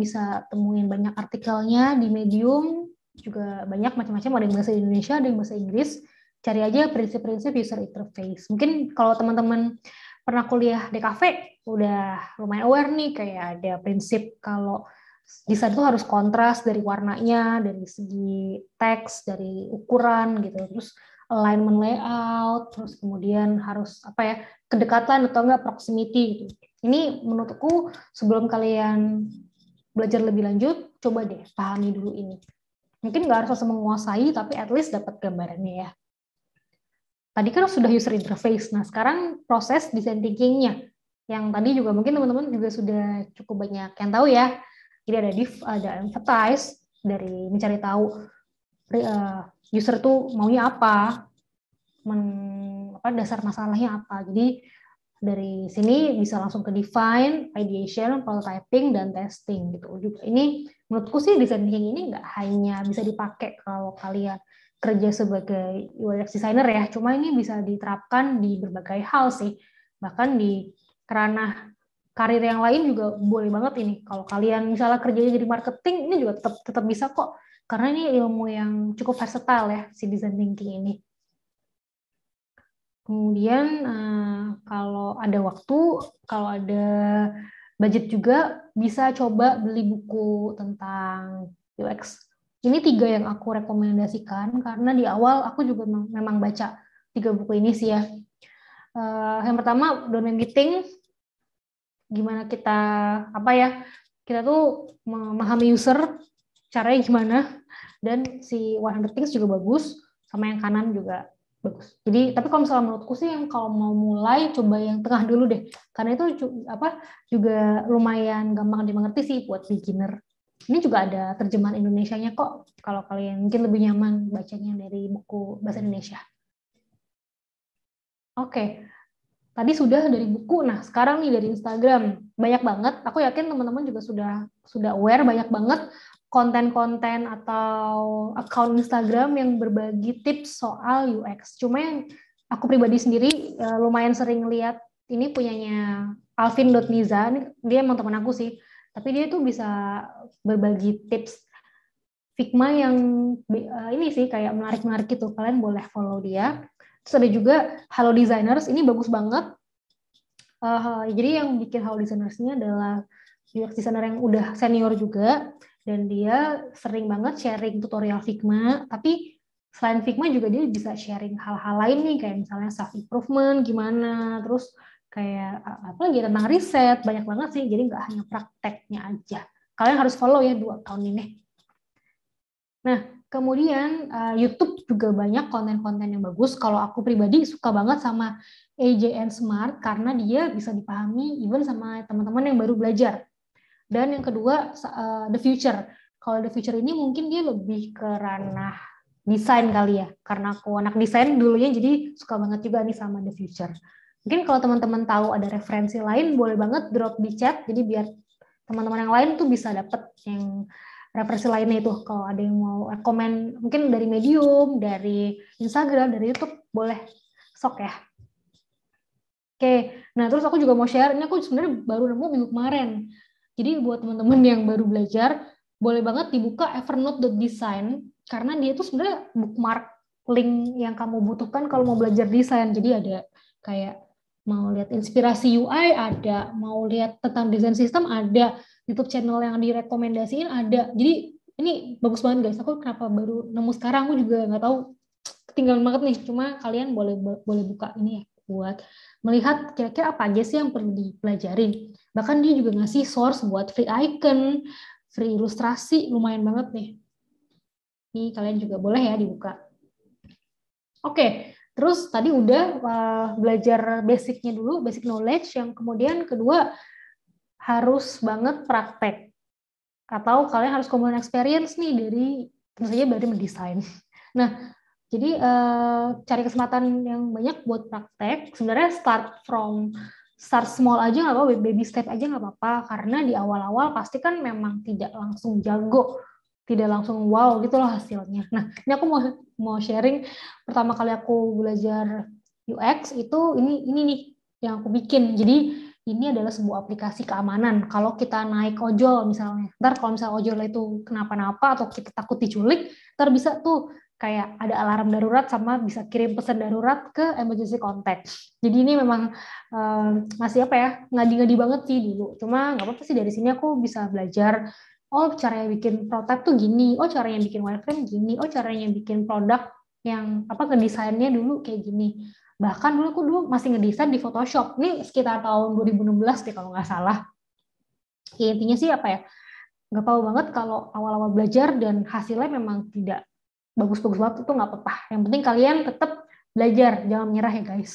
bisa temuin banyak artikelnya di Medium, juga banyak macam-macam, ada yang bahasa Indonesia, ada yang bahasa Inggris. Cari aja prinsip-prinsip user interface. Mungkin kalau teman-teman pernah kuliah di kafe, udah lumayan aware nih, kayak ada prinsip kalau desain itu harus kontras dari warnanya, dari segi teks, dari ukuran gitu. Terus alignment layout, terus kemudian harus apa ya kedekatan atau enggak proximity gitu. Ini menurutku sebelum kalian belajar lebih lanjut, coba deh pahami dulu ini. Mungkin nggak harus langsung menguasai, tapi at least dapat gambarannya ya. Tadi kan sudah user interface, nah sekarang proses design thinking-nya. Yang tadi juga mungkin teman-teman juga sudah cukup banyak yang tahu ya. Jadi ada div, ada empathize dari mencari tahu eh, user tuh maunya apa, men, apa dasar masalahnya apa. Jadi dari sini bisa langsung ke define, ideation, prototyping, dan testing gitu. Juga ini menurutku sih design thinking ini nggak hanya bisa dipakai kalau kalian kerja sebagai UX designer ya, cuma ini bisa diterapkan di berbagai hal sih, bahkan di ranah karir yang lain juga boleh banget ini. Kalau kalian misalnya kerjanya jadi marketing, ini juga tetap tetap bisa kok, karena ini ilmu yang cukup versatile ya si design thinking ini. Kemudian uh, kalau ada waktu, kalau ada budget juga bisa coba beli buku tentang UX. Ini tiga yang aku rekomendasikan karena di awal aku juga memang baca tiga buku ini sih ya. Uh, yang pertama domain meeting, gimana kita apa ya kita tuh memahami user caranya gimana dan si 100 things juga bagus sama yang kanan juga bagus. Jadi tapi kalau misalnya menurutku sih yang kalau mau mulai coba yang tengah dulu deh, karena itu apa juga lumayan gampang dimengerti sih buat beginner. Ini juga ada terjemahan Indonesia nya kok. Kalau kalian mungkin lebih nyaman bacanya dari buku bahasa Indonesia. Oke, okay. tadi sudah dari buku. Nah sekarang nih dari Instagram banyak banget. Aku yakin teman-teman juga sudah sudah aware banyak banget konten-konten atau account Instagram yang berbagi tips soal UX. Cuma yang aku pribadi sendiri uh, lumayan sering lihat ini punyanya Alvin Alvin.Niza, dia emang teman aku sih, tapi dia tuh bisa berbagi tips Figma yang uh, ini sih kayak menarik-menarik gitu. Kalian boleh follow dia. Terus ada juga Halo Designers, ini bagus banget. Uh, jadi yang bikin Hello Designers ini adalah UX designer yang udah senior juga dan dia sering banget sharing tutorial Figma tapi selain Figma juga dia bisa sharing hal-hal lain nih kayak misalnya self improvement gimana terus kayak eh, apa lagi tentang riset banyak banget sih jadi nggak hanya prakteknya aja kalian harus follow ya dua tahun ini nah kemudian eh, YouTube juga banyak konten-konten yang bagus kalau aku pribadi suka banget sama AJN Smart karena dia bisa dipahami even sama teman-teman yang baru belajar dan yang kedua uh, the future. Kalau the future ini mungkin dia lebih ke ranah desain kali ya. Karena aku anak desain dulunya jadi suka banget juga nih sama the future. Mungkin kalau teman-teman tahu ada referensi lain boleh banget drop di chat jadi biar teman-teman yang lain tuh bisa dapet yang referensi lainnya itu kalau ada yang mau komen mungkin dari medium dari Instagram dari YouTube boleh sok ya oke nah terus aku juga mau share ini aku sebenarnya baru nemu minggu kemarin jadi buat teman-teman yang baru belajar, boleh banget dibuka evernote.design karena dia itu sebenarnya bookmark link yang kamu butuhkan kalau mau belajar desain. Jadi ada kayak mau lihat inspirasi UI ada, mau lihat tentang desain sistem ada, YouTube channel yang direkomendasiin ada. Jadi ini bagus banget guys. Aku kenapa baru nemu sekarang? Aku juga nggak tahu ketinggalan banget nih. Cuma kalian boleh boleh buka ini ya buat melihat kira-kira apa aja sih yang perlu dipelajarin. Bahkan dia juga ngasih source buat free icon, free ilustrasi, lumayan banget nih. Ini kalian juga boleh ya dibuka. Oke, terus tadi udah eh, belajar basicnya dulu, basic knowledge. Yang kemudian kedua harus banget praktek atau kalian harus common experience nih dari tentu saja dari mendesain. Nah, jadi eh, cari kesempatan yang banyak buat praktek. Sebenarnya start from start small aja nggak apa-apa, baby step aja nggak apa-apa, karena di awal-awal pasti kan memang tidak langsung jago, tidak langsung wow gitu loh hasilnya. Nah, ini aku mau mau sharing pertama kali aku belajar UX itu ini ini nih yang aku bikin. Jadi ini adalah sebuah aplikasi keamanan. Kalau kita naik ojol misalnya, ntar kalau misalnya ojol itu kenapa-napa atau kita takut diculik, ntar bisa tuh kayak ada alarm darurat sama bisa kirim pesan darurat ke emergency contact. Jadi ini memang um, masih apa ya ngadi-ngadi banget sih dulu. Cuma nggak apa-apa sih dari sini aku bisa belajar. Oh caranya bikin prototype tuh gini. Oh caranya bikin wireframe gini. Oh caranya bikin produk yang apa ngedesainnya dulu kayak gini. Bahkan dulu aku dulu masih ngedesain di Photoshop. Ini sekitar tahun 2016 deh kalau nggak salah. Ya, intinya sih apa ya? nggak tahu banget kalau awal-awal belajar dan hasilnya memang tidak bagus-bagus banget itu nggak apa-apa. Yang penting kalian tetap belajar, jangan menyerah ya guys.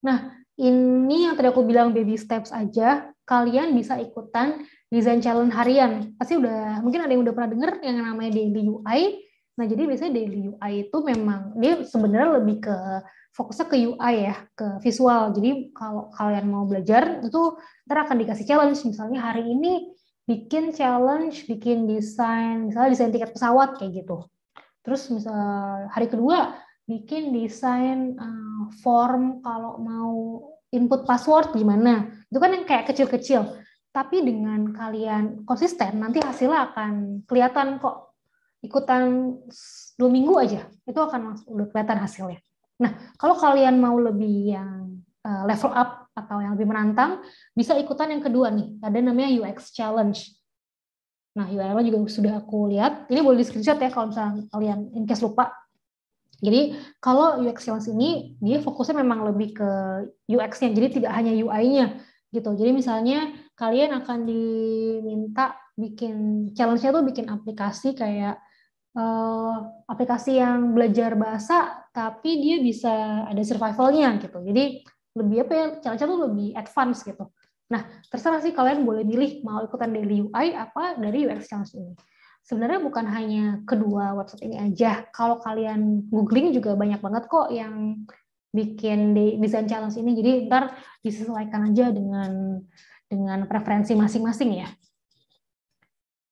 Nah, ini yang tadi aku bilang baby steps aja, kalian bisa ikutan design challenge harian. Pasti udah, mungkin ada yang udah pernah denger yang namanya daily UI. Nah, jadi biasanya daily UI itu memang, dia sebenarnya lebih ke fokusnya ke UI ya, ke visual. Jadi kalau kalian mau belajar, itu nanti akan dikasih challenge. Misalnya hari ini bikin challenge, bikin desain, misalnya desain tiket pesawat kayak gitu. Terus misalnya hari kedua bikin desain uh, form kalau mau input password gimana. Itu kan yang kayak kecil-kecil. Tapi dengan kalian konsisten, nanti hasilnya akan kelihatan kok. Ikutan dua minggu aja, itu akan langsung udah kelihatan hasilnya. Nah, kalau kalian mau lebih yang eh, level up atau yang lebih menantang, bisa ikutan yang kedua nih. Ada namanya UX Challenge. Nah, URL juga sudah aku lihat. Ini boleh di screenshot ya kalau misalnya kalian in case lupa. Jadi, kalau UX Challenge ini, dia fokusnya memang lebih ke UX-nya. Jadi, tidak hanya UI-nya gitu. Jadi, misalnya kalian akan diminta bikin challenge-nya tuh bikin aplikasi kayak uh, aplikasi yang belajar bahasa tapi dia bisa ada survivalnya gitu. Jadi lebih apa ya challenge tuh lebih advance gitu. Nah, terserah sih kalian boleh milih mau ikutan dari UI apa dari UX challenge ini. Sebenarnya bukan hanya kedua website ini aja. Kalau kalian googling juga banyak banget kok yang bikin desain challenge ini. Jadi ntar disesuaikan aja dengan dengan preferensi masing-masing ya.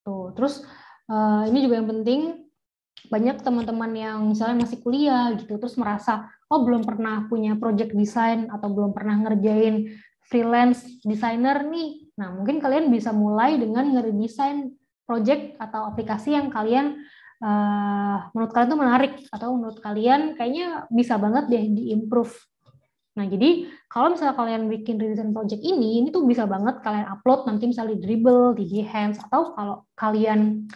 Tuh, terus eh, ini juga yang penting banyak teman-teman yang misalnya masih kuliah gitu terus merasa oh belum pernah punya project design atau belum pernah ngerjain freelance designer nih. Nah, mungkin kalian bisa mulai dengan ngeredesain project atau aplikasi yang kalian uh, menurut kalian tuh menarik atau menurut kalian kayaknya bisa banget deh diimprove. Nah, jadi kalau misalnya kalian bikin redesign project ini, ini tuh bisa banget kalian upload nanti misalnya di Dribble, di Behance, atau kalau kalian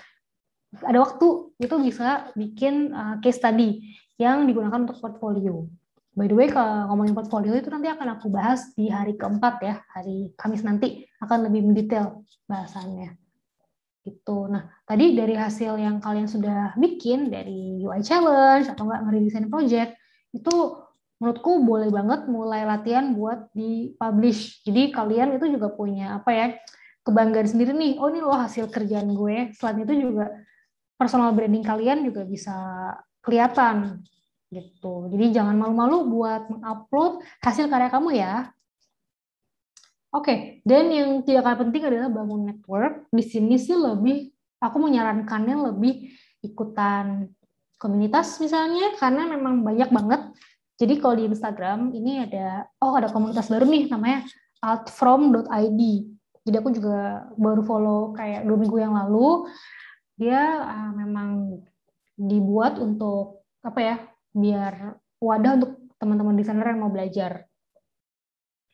ada waktu itu bisa bikin uh, case study yang digunakan untuk portfolio. By the way, kalau ngomongin portfolio itu nanti akan aku bahas di hari keempat ya, hari Kamis nanti akan lebih mendetail bahasannya. itu. Nah, tadi dari hasil yang kalian sudah bikin dari UI challenge atau enggak desain project itu menurutku boleh banget mulai latihan buat di publish. Jadi kalian itu juga punya apa ya? kebanggaan sendiri nih. Oh, ini loh hasil kerjaan gue. Selain itu juga personal branding kalian juga bisa kelihatan gitu. Jadi jangan malu-malu buat mengupload hasil karya kamu ya. Oke, okay. dan yang tidak kalah penting adalah bangun network. Di sini sih lebih aku menyarankannya lebih ikutan komunitas misalnya karena memang banyak banget. Jadi kalau di Instagram ini ada oh ada komunitas baru nih namanya altfrom.id. Jadi aku juga baru follow kayak dua minggu yang lalu dia uh, memang dibuat untuk apa ya biar wadah untuk teman-teman desainer yang mau belajar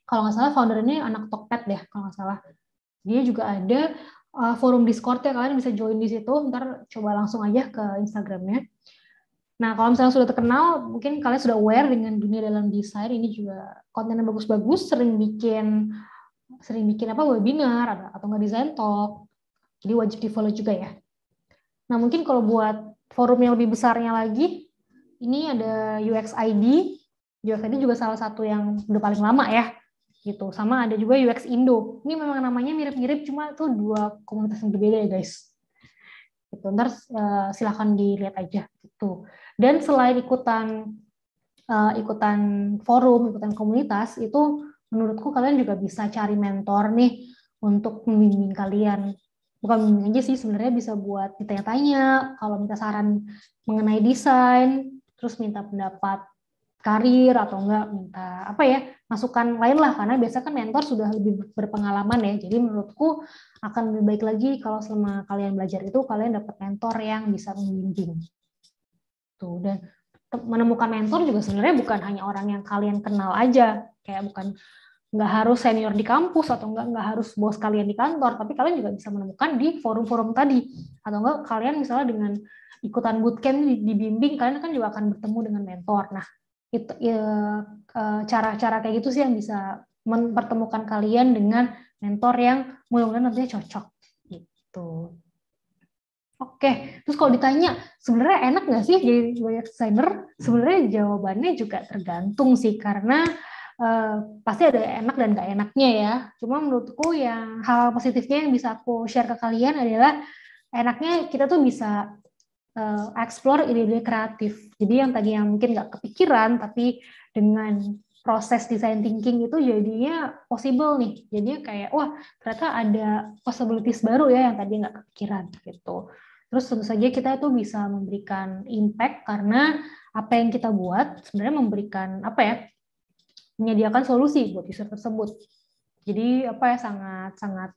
kalau nggak salah foundernya anak Tokped deh kalau nggak salah dia juga ada uh, forum Discord ya kalian bisa join di situ ntar coba langsung aja ke Instagramnya nah kalau misalnya sudah terkenal mungkin kalian sudah aware dengan dunia dalam desain ini juga kontennya bagus-bagus sering bikin sering bikin apa webinar atau nggak desain talk jadi wajib di follow juga ya Nah, mungkin kalau buat forum yang lebih besarnya lagi, ini ada UXID. UXID juga salah satu yang udah paling lama ya. Gitu. Sama ada juga UX Indo. Ini memang namanya mirip-mirip, cuma tuh dua komunitas yang berbeda ya guys. Gitu. Ntar uh, eh, silahkan dilihat aja. Gitu. Dan selain ikutan uh, ikutan forum, ikutan komunitas, itu menurutku kalian juga bisa cari mentor nih untuk membimbing kalian bukan bimbing aja sih sebenarnya bisa buat ditanya-tanya kalau minta saran mengenai desain terus minta pendapat karir atau enggak minta apa ya masukan lain lah karena biasa kan mentor sudah lebih berpengalaman ya jadi menurutku akan lebih baik lagi kalau selama kalian belajar itu kalian dapat mentor yang bisa membimbing tuh dan menemukan mentor juga sebenarnya bukan hanya orang yang kalian kenal aja kayak bukan nggak harus senior di kampus atau nggak nggak harus bos kalian di kantor tapi kalian juga bisa menemukan di forum-forum tadi atau enggak kalian misalnya dengan ikutan bootcamp dibimbing kalian kan juga akan bertemu dengan mentor nah itu ya, e, cara-cara ya, kayak gitu sih yang bisa mempertemukan kalian dengan mentor yang mudah-mudahan nantinya cocok gitu Oke, terus kalau ditanya sebenarnya enak nggak sih jadi banyak designer Sebenarnya jawabannya juga tergantung sih karena Eh, pasti ada enak dan gak enaknya ya. Cuma menurutku yang hal, positifnya yang bisa aku share ke kalian adalah enaknya kita tuh bisa uh, explore ide-ide kreatif. Jadi yang tadi yang mungkin gak kepikiran, tapi dengan proses design thinking itu jadinya possible nih. Jadinya kayak, wah ternyata ada possibilities baru ya yang tadi gak kepikiran gitu. Terus tentu saja kita itu bisa memberikan impact karena apa yang kita buat sebenarnya memberikan apa ya menyediakan solusi buat user tersebut. Jadi apa ya sangat sangat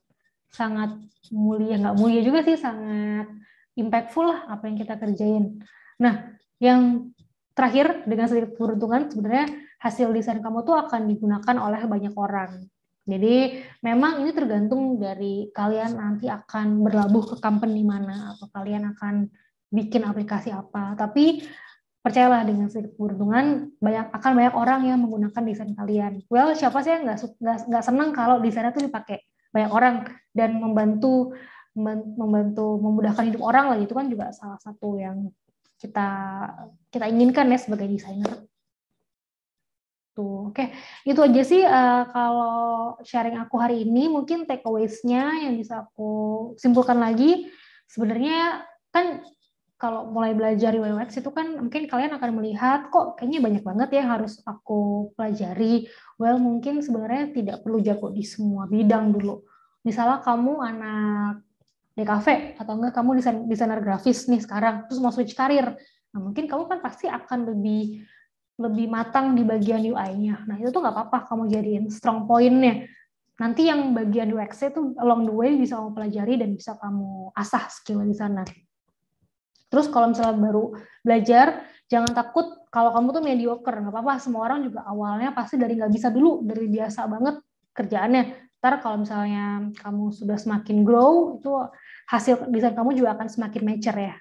sangat mulia ya nggak mulia juga sih sangat impactful lah apa yang kita kerjain. Nah, yang terakhir dengan sedikit peruntungan sebenarnya hasil desain kamu tuh akan digunakan oleh banyak orang. Jadi memang ini tergantung dari kalian nanti akan berlabuh ke company mana atau kalian akan bikin aplikasi apa. Tapi percayalah dengan sedikit keberuntungan banyak akan banyak orang yang menggunakan desain kalian. Well, siapa sih yang nggak senang kalau desainnya tuh dipakai banyak orang dan membantu membantu memudahkan hidup orang lah itu kan juga salah satu yang kita kita inginkan ya sebagai desainer. Tuh, oke. Okay. Itu aja sih uh, kalau sharing aku hari ini mungkin takeaways-nya yang bisa aku simpulkan lagi sebenarnya kan kalau mulai belajar UI UX itu kan mungkin kalian akan melihat kok kayaknya banyak banget ya yang harus aku pelajari. Well, mungkin sebenarnya tidak perlu jago di semua bidang dulu. Misalnya kamu anak DKV atau enggak kamu desain, desainer grafis nih sekarang terus mau switch karir. Nah, mungkin kamu kan pasti akan lebih lebih matang di bagian UI-nya. Nah, itu tuh nggak apa-apa kamu jadiin strong point-nya. Nanti yang bagian UX-nya tuh along the way bisa kamu pelajari dan bisa kamu asah skill di sana. Terus kalau misalnya baru belajar, jangan takut kalau kamu tuh mediocre, nggak apa-apa. Semua orang juga awalnya pasti dari nggak bisa dulu, dari biasa banget kerjaannya. Ntar kalau misalnya kamu sudah semakin grow, itu hasil desain kamu juga akan semakin mature ya.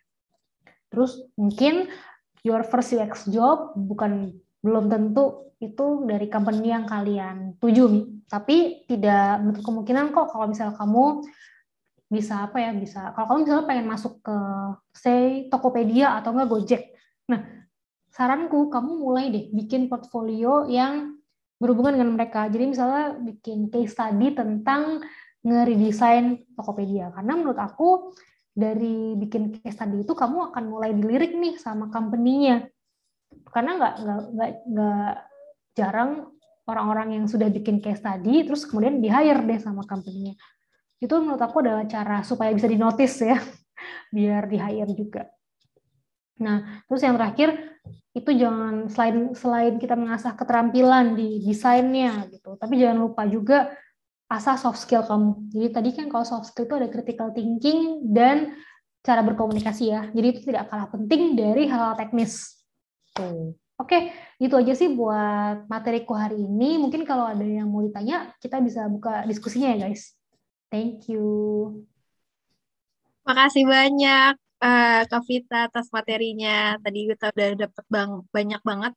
Terus mungkin your first UX job bukan belum tentu itu dari company yang kalian tuju, tapi tidak menutup kemungkinan kok kalau misalnya kamu bisa apa ya bisa kalau kamu misalnya pengen masuk ke say Tokopedia atau enggak Gojek nah saranku kamu mulai deh bikin portfolio yang berhubungan dengan mereka jadi misalnya bikin case study tentang ngeredesign Tokopedia karena menurut aku dari bikin case study itu kamu akan mulai dilirik nih sama company-nya karena nggak nggak nggak jarang orang-orang yang sudah bikin case study terus kemudian di hire deh sama company-nya itu menurut aku adalah cara supaya bisa dinotis ya, biar di hire juga. Nah, terus yang terakhir itu jangan selain selain kita mengasah keterampilan di desainnya gitu, tapi jangan lupa juga asah soft skill kamu. Jadi tadi kan kalau soft skill itu ada critical thinking dan cara berkomunikasi ya. Jadi itu tidak kalah penting dari hal-hal teknis. Oke, itu aja sih buat materiku hari ini. Mungkin kalau ada yang mau ditanya, kita bisa buka diskusinya ya guys. Thank you. Makasih banyak uh, Kak Vita atas materinya. Tadi kita udah dapet bang banyak banget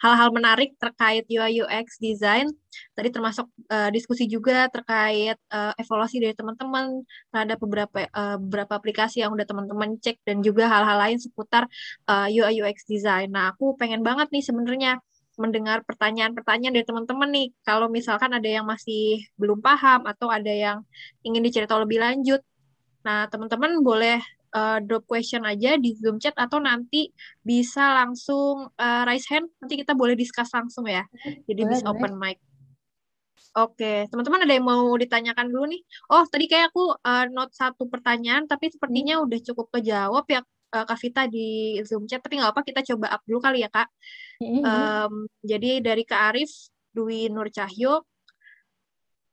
hal-hal menarik terkait UI UX design. Tadi termasuk uh, diskusi juga terkait uh, evaluasi dari teman-teman terhadap beberapa uh, beberapa aplikasi yang udah teman-teman cek dan juga hal-hal lain seputar uh, UI UX design. Nah, aku pengen banget nih sebenarnya mendengar pertanyaan-pertanyaan dari teman-teman nih. Kalau misalkan ada yang masih belum paham atau ada yang ingin dicerita lebih lanjut. Nah, teman-teman boleh uh, drop question aja di Zoom chat atau nanti bisa langsung uh, raise hand. Nanti kita boleh discuss langsung ya. Jadi boleh, bisa boleh. open mic. Oke, teman-teman ada yang mau ditanyakan dulu nih? Oh, tadi kayak aku uh, note satu pertanyaan, tapi sepertinya hmm. udah cukup kejawab ya uh, Kak Vita di Zoom chat, tapi nggak apa kita coba up dulu kali ya Kak. Mm-hmm. Um, jadi dari Kak Arif, Dwi Nur Cahyo,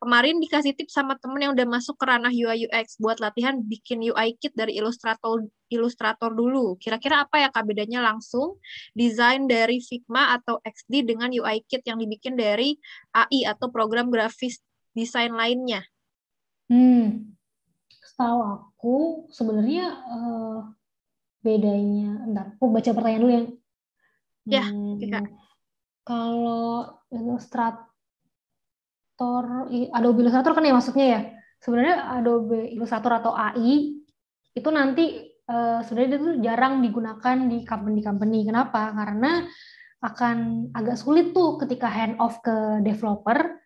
kemarin dikasih tips sama temen yang udah masuk ke ranah UI UX buat latihan bikin UI kit dari Illustrator Illustrator dulu. Kira-kira apa ya Kak bedanya langsung desain dari Figma atau XD dengan UI kit yang dibikin dari AI atau program grafis desain lainnya? Hmm. Setahu aku sebenarnya uh bedanya entar aku baca pertanyaan dulu yang ya hmm, kalau ilustrator Adobe Illustrator kan ya maksudnya ya sebenarnya Adobe Illustrator atau AI itu nanti uh, sebenarnya itu jarang digunakan di company-company kenapa karena akan agak sulit tuh ketika hand off ke developer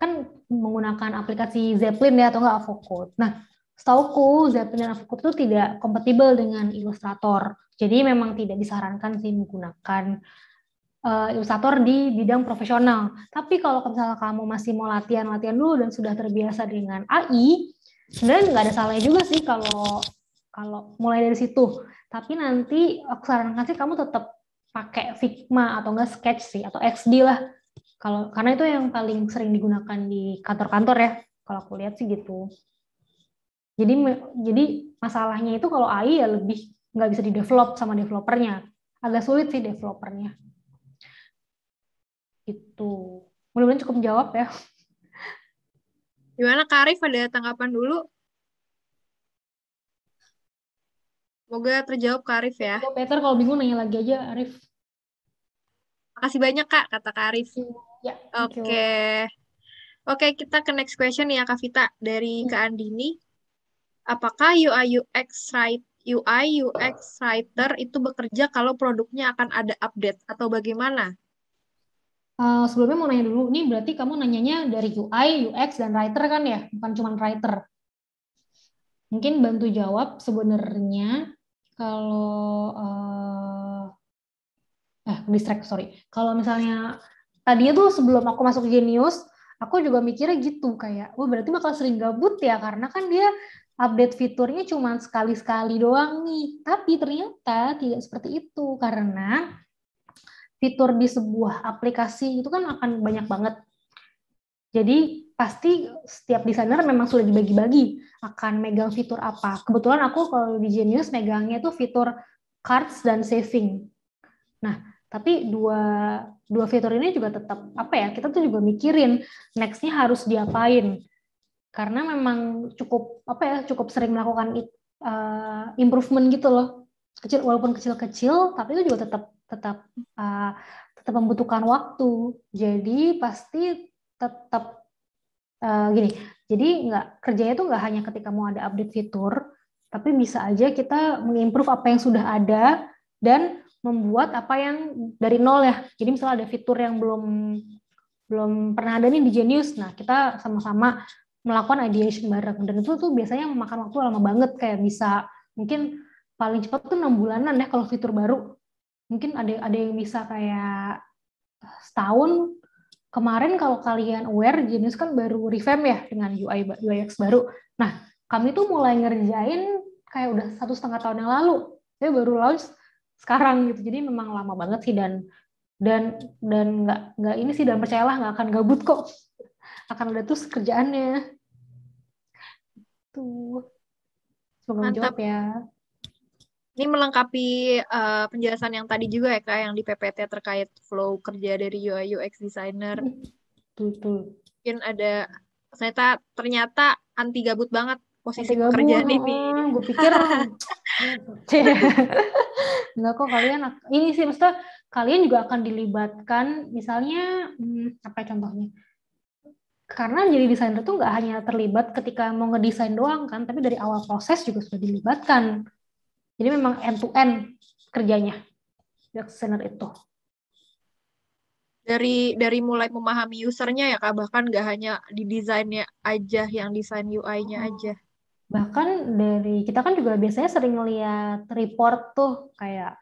kan menggunakan aplikasi Zeppelin ya atau enggak Avocode. Nah, setauku Zapier dan Avocop itu tidak kompatibel dengan ilustrator Jadi memang tidak disarankan sih menggunakan uh, eh, Illustrator di bidang profesional. Tapi kalau misalnya kamu masih mau latihan-latihan dulu dan sudah terbiasa dengan AI, sebenarnya nggak ada salahnya juga sih kalau kalau mulai dari situ. Tapi nanti aku sarankan sih kamu tetap pakai Figma atau enggak Sketch sih atau XD lah. Kalau karena itu yang paling sering digunakan di kantor-kantor ya. Kalau aku lihat sih gitu. Jadi jadi masalahnya itu kalau AI ya lebih nggak bisa di-develop sama developernya. Agak sulit sih developernya. Itu. Mudah-mudahan cukup jawab ya. Gimana Karif ada tanggapan dulu? Semoga terjawab Kak Arif ya. Oh, Peter kalau bingung nanya lagi aja Arif. Makasih banyak Kak, kata Kak Arif. Ya, Oke. Okay. Oke, okay, kita ke next question ya Kak Vita dari hmm. Kak Andini apakah UI UX writer UI UX writer itu bekerja kalau produknya akan ada update atau bagaimana? Uh, sebelumnya mau nanya dulu, ini berarti kamu nanyanya dari UI, UX, dan writer kan ya, bukan cuma writer. Mungkin bantu jawab sebenarnya kalau uh, eh distract sorry, kalau misalnya tadinya tuh sebelum aku masuk Genius, aku juga mikirnya gitu kayak, oh berarti bakal sering gabut ya karena kan dia update fiturnya cuma sekali-sekali doang nih. Tapi ternyata tidak seperti itu karena fitur di sebuah aplikasi itu kan akan banyak banget. Jadi pasti setiap desainer memang sudah dibagi-bagi akan megang fitur apa. Kebetulan aku kalau di Genius megangnya itu fitur cards dan saving. Nah, tapi dua dua fitur ini juga tetap apa ya? Kita tuh juga mikirin nextnya harus diapain karena memang cukup apa ya cukup sering melakukan uh, improvement gitu loh kecil walaupun kecil-kecil tapi itu juga tetap tetap uh, tetap membutuhkan waktu jadi pasti tetap uh, gini jadi nggak kerjanya itu nggak hanya ketika mau ada update fitur tapi bisa aja kita mengimprove apa yang sudah ada dan membuat apa yang dari nol ya jadi misalnya ada fitur yang belum belum pernah ada nih di Genius nah kita sama-sama melakukan ideation bareng dan itu tuh biasanya memakan waktu lama banget kayak bisa mungkin paling cepat tuh enam bulanan deh ya kalau fitur baru mungkin ada ada yang bisa kayak eh, setahun kemarin kalau kalian aware jenis kan baru revamp ya dengan UI UX baru nah kami tuh mulai ngerjain kayak udah satu setengah tahun yang lalu saya baru launch sekarang gitu jadi memang lama banget sih dan dan dan nggak nggak ini sih dan percayalah nggak akan gabut kok akan ada terus kerjaannya Gitu. Semoga Mantap. menjawab ya. Ini melengkapi uh, penjelasan yang tadi juga ya Kak, yang di PPT terkait flow kerja dari UI UX designer. Betul. Mungkin ada ternyata ternyata anti gabut banget posisi gabut, kerjaan oh, Gue pikir Enggak kok kalian ini sih maksudnya kalian juga akan dilibatkan misalnya hmm, apa ya contohnya? karena jadi desainer tuh nggak hanya terlibat ketika mau ngedesain doang kan, tapi dari awal proses juga sudah dilibatkan. Jadi memang end to end kerjanya desainer itu. Dari dari mulai memahami usernya ya kak, bahkan nggak hanya di desainnya aja yang desain UI-nya hmm. aja. Bahkan dari kita kan juga biasanya sering lihat report tuh kayak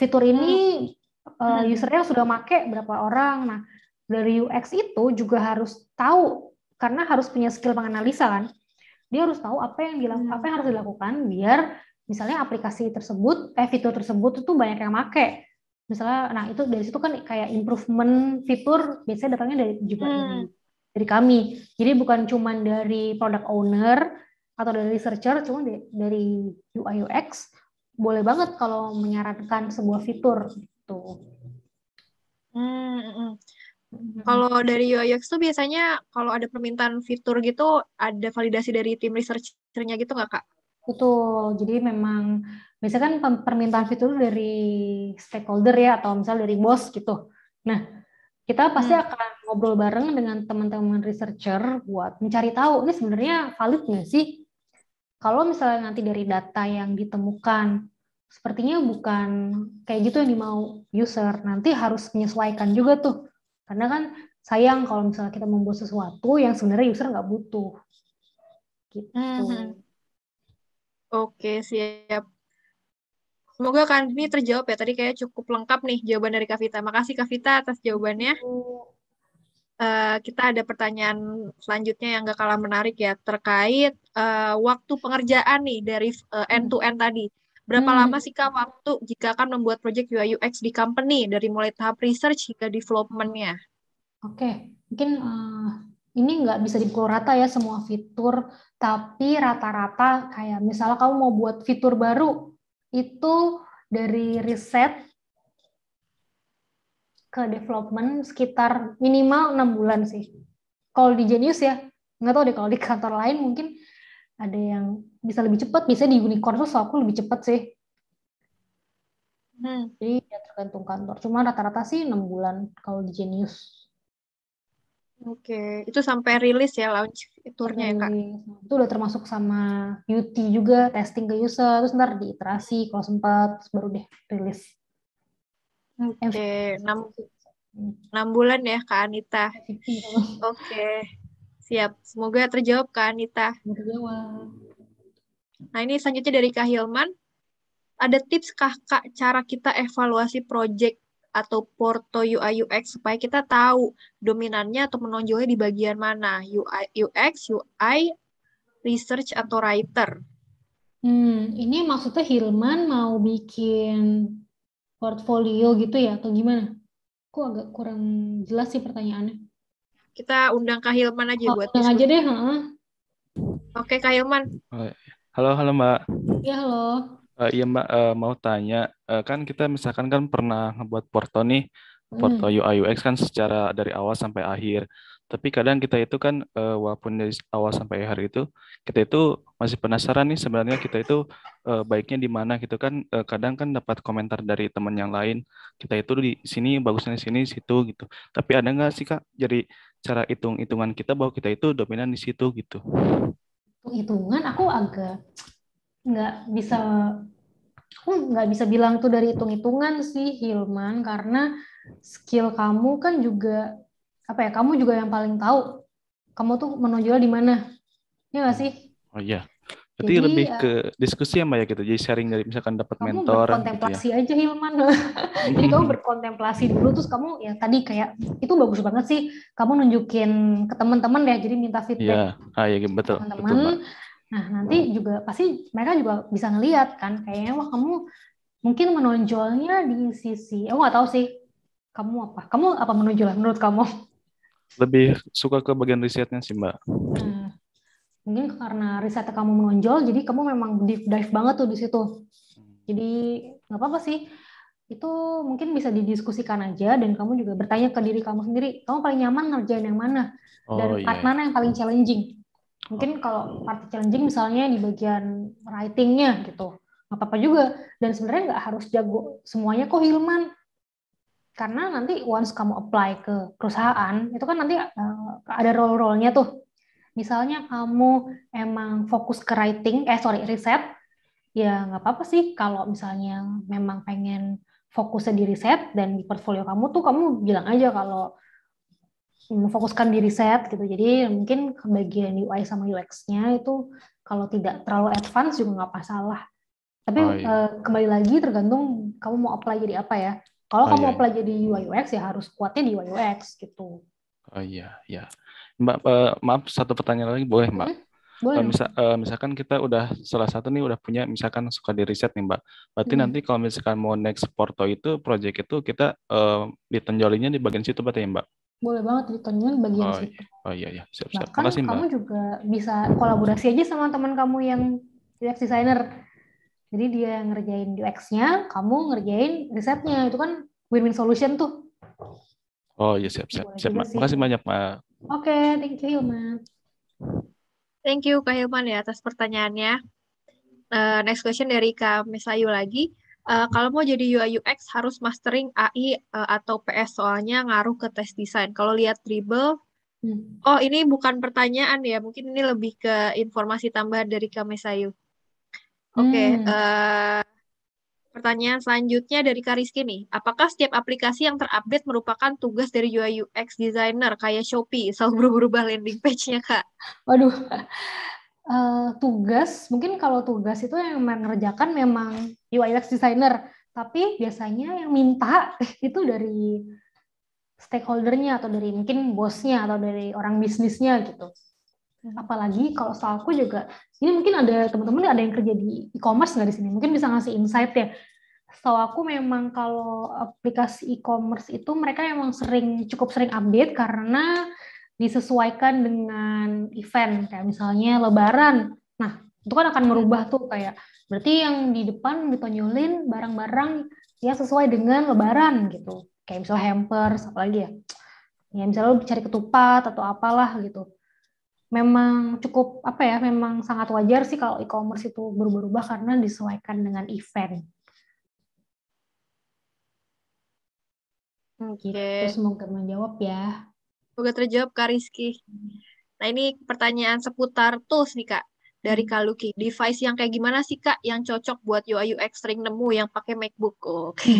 fitur ini hmm. uh, usernya sudah make berapa orang. Nah dari UX itu juga harus tahu karena harus punya skill penganalisa kan. Dia harus tahu apa yang dilakukan, hmm. apa yang harus dilakukan biar misalnya aplikasi tersebut, eh fitur tersebut itu banyak yang make. Misalnya, nah itu dari situ kan kayak improvement fitur biasanya datangnya dari juga hmm. dari, kami. Jadi bukan cuma dari product owner atau dari researcher, cuma dari UI UX boleh banget kalau menyarankan sebuah fitur itu Hmm, hmm, hmm. Mm-hmm. Kalau dari UIUX tuh biasanya kalau ada permintaan fitur gitu ada validasi dari tim researchernya gitu nggak kak? Betul. Jadi memang biasanya kan permintaan fitur dari stakeholder ya atau misal dari bos gitu. Nah kita pasti hmm. akan ngobrol bareng dengan teman-teman researcher buat mencari tahu ini sebenarnya valid nggak sih? Kalau misalnya nanti dari data yang ditemukan sepertinya bukan kayak gitu yang dimau user. Nanti harus menyesuaikan juga tuh karena kan sayang kalau misalnya kita membuat sesuatu yang sebenarnya user nggak butuh. Gitu. Mm-hmm. Oke, siap. Semoga kan ini terjawab ya. Tadi kayak cukup lengkap nih jawaban dari Kavita. Makasih Kavita atas jawabannya. Uh, kita ada pertanyaan selanjutnya yang nggak kalah menarik ya terkait uh, waktu pengerjaan nih dari uh, end to end tadi. Berapa hmm. lama sih Kak waktu jika akan membuat proyek UI UX di company dari mulai tahap research hingga developmentnya? Oke, okay. mungkin uh, ini nggak bisa dipukul rata ya semua fitur, tapi rata-rata kayak misalnya kamu mau buat fitur baru, itu dari riset ke development sekitar minimal enam bulan sih. Kalau di Genius ya, nggak tahu deh kalau di kantor lain mungkin ada yang bisa lebih cepat bisa di unicorn tuh aku lebih cepat sih hmm. jadi ya tergantung kantor cuma rata-rata sih enam bulan kalau di genius oke okay. itu sampai rilis ya launch turnya ya kak itu udah termasuk sama beauty juga testing ke user terus ntar diiterasi kalau sempat baru deh rilis oke okay. enam hmm. enam bulan ya kak Anita oke okay. Siap. Semoga terjawab Kak Anita. Terjawab. Nah, ini selanjutnya dari Kak Hilman. Ada tips kah Kak cara kita evaluasi project atau porto UI UX supaya kita tahu dominannya atau menonjolnya di bagian mana? UI UX, UI, research atau writer. Hmm, ini maksudnya Hilman mau bikin portfolio gitu ya atau gimana? Kok agak kurang jelas sih pertanyaannya. Kita undang Kak Hilman aja oh, buat undang aja deh, Oke, Kak Hilman. Halo, halo Mbak. Ya, halo. Uh, iya Mbak, uh, mau tanya, uh, kan kita misalkan kan pernah ngebuat porto nih, hmm. porto hmm. UI UX kan secara dari awal sampai akhir. Tapi kadang kita itu kan uh, walaupun dari awal sampai akhir itu, kita itu masih penasaran nih sebenarnya kita itu uh, baiknya di mana gitu kan. Uh, kadang kan dapat komentar dari teman yang lain, kita itu di sini bagusnya di sini di situ gitu. Tapi ada nggak sih Kak, jadi cara hitung-hitungan kita bahwa kita itu dominan di situ gitu? hitungan aku agak nggak bisa aku nggak bisa bilang tuh dari hitung-hitungan sih Hilman karena skill kamu kan juga apa ya kamu juga yang paling tahu kamu tuh menonjol di mana ya nggak sih oh iya Berarti jadi, lebih ya ke diskusi ya Mbak ya gitu. Jadi sharing dari misalkan dapat mentor. Kamu berkontemplasi gitu ya. aja Hilman. jadi kamu berkontemplasi dulu terus kamu ya tadi kayak itu bagus banget sih. Kamu nunjukin ke teman-teman ya. Jadi minta iya, feedback. Iya, ah, iya gitu. betul. Teman-teman. Nah nanti juga pasti mereka juga bisa ngelihat kan. Kayaknya wah kamu mungkin menonjolnya di sisi. Aku nggak tahu sih. Kamu apa? Kamu apa menonjol menurut kamu? Lebih suka ke bagian risetnya sih Mbak. Hmm mungkin karena riset kamu menonjol jadi kamu memang deep dive banget tuh di situ hmm. jadi nggak apa-apa sih itu mungkin bisa didiskusikan aja dan kamu juga bertanya ke diri kamu sendiri kamu paling nyaman ngerjain yang mana oh, dan oh, part iya. mana yang paling challenging mungkin oh. kalau part challenging misalnya di bagian writingnya gitu nggak apa-apa juga dan sebenarnya nggak harus jago semuanya kok Hilman karena nanti once kamu apply ke perusahaan itu kan nanti eh, ada role-role-nya tuh Misalnya kamu emang fokus ke writing, eh sorry, riset, ya nggak apa-apa sih kalau misalnya memang pengen fokusnya di riset dan di portfolio kamu tuh kamu bilang aja kalau memfokuskan di riset gitu. Jadi mungkin bagian UI sama UX-nya itu kalau tidak terlalu advance juga nggak masalah. Tapi oh, iya. uh, kembali lagi tergantung kamu mau apply jadi apa ya. Kalau oh, kamu iya. apply jadi UI UX ya harus kuatnya di UI UX gitu. Oh iya, iya. Mbak, uh, maaf satu pertanyaan lagi boleh Mbak? Hmm? Boleh. Uh, misa, uh, misalkan kita udah salah satu nih udah punya misalkan suka di riset nih Mbak. Berarti hmm. nanti kalau misalkan mau next porto itu project itu kita uh, ditonjolinnya di bagian situ berarti ya Mbak? Boleh banget ditonjolin bagian oh, situ. Oh iya iya, siap siap. kan Makasih, Mbak. kamu juga bisa kolaborasi aja sama teman kamu yang UX designer. Jadi dia yang ngerjain UX-nya, kamu ngerjain risetnya. Itu kan win-win solution tuh. Oh iya siap siap. Boleh siap. Makasih banyak Mbak. Oke, okay, thank you Hilman. Thank you Kak Hilman ya atas pertanyaannya. Uh, next question dari Kak Mesayu lagi. Uh, kalau mau jadi UI UX harus mastering AI uh, eh, atau PS soalnya ngaruh ke tes desain. Kalau lihat dribble, hmm. oh ini bukan pertanyaan ya, mungkin ini lebih ke informasi tambahan dari Kak Mesayu. Oke, okay, hmm. Pertanyaan selanjutnya dari Kariski nih, apakah setiap aplikasi yang terupdate merupakan tugas dari UI UX designer kayak Shopee selalu berubah ubah landing page-nya kak? Waduh, uh, tugas mungkin kalau tugas itu yang mengerjakan memang UI UX designer, tapi biasanya yang minta eh, itu dari stakeholdernya atau dari mungkin bosnya atau dari orang bisnisnya gitu. Apalagi kalau soal aku juga, ini mungkin ada teman-teman ada yang kerja di e-commerce nggak di sini? Mungkin bisa ngasih insight ya. Setahu aku memang kalau aplikasi e-commerce itu mereka memang sering cukup sering update karena disesuaikan dengan event kayak misalnya Lebaran. Nah itu kan akan merubah hmm. tuh kayak berarti yang di depan ditonjolin barang-barang yang sesuai dengan Lebaran gitu. Kayak misalnya hampers apalagi ya. Ya misalnya lo cari ketupat atau apalah gitu memang cukup apa ya memang sangat wajar sih kalau e-commerce itu berubah-ubah karena disesuaikan dengan event. Oke. Okay. Gitu, semoga menjawab ya. Semoga terjawab Kak Rizky. Nah ini pertanyaan seputar tools nih Kak dari hmm. Kaluki. Device yang kayak gimana sih Kak yang cocok buat UI UX sering nemu yang pakai MacBook? Oke. Okay.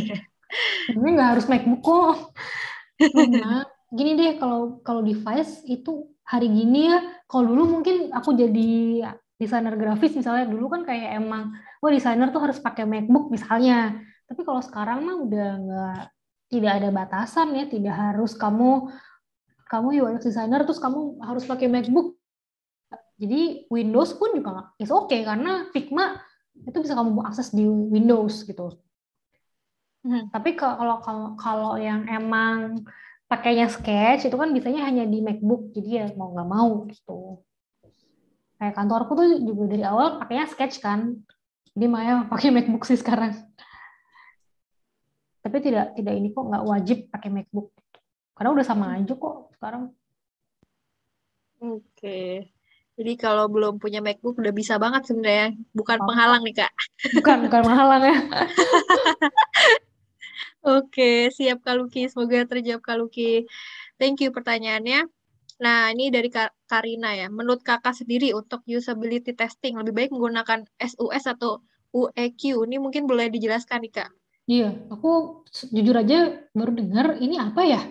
Hmm. Ini nggak harus MacBook kok. Nah, gini deh kalau kalau device itu hari gini ya kalau dulu mungkin aku jadi desainer grafis misalnya dulu kan kayak emang wah desainer tuh harus pakai MacBook misalnya tapi kalau sekarang mah udah nggak tidak ada batasan ya tidak harus kamu kamu UX designer terus kamu harus pakai MacBook jadi Windows pun juga is oke okay, karena Figma itu bisa kamu akses di Windows gitu hmm. tapi kalau kalau kalau yang emang pakainya sketch itu kan biasanya hanya di MacBook jadi ya mau nggak mau gitu kayak kantorku tuh juga dari awal pakainya sketch kan jadi Maya pakai MacBook sih sekarang tapi tidak tidak ini kok nggak wajib pakai MacBook karena udah sama hmm. aja kok sekarang oke jadi kalau belum punya MacBook udah bisa banget sebenarnya bukan oh. penghalang nih kak bukan bukan penghalang ya Oke, siap Kak Luki. Semoga terjawab Kak Luki. Thank you pertanyaannya. Nah, ini dari Kak Karina ya. Menurut Kakak sendiri untuk usability testing lebih baik menggunakan SUS atau UEQ? Ini mungkin boleh dijelaskan nih Kak. Iya, aku jujur aja baru dengar ini apa ya?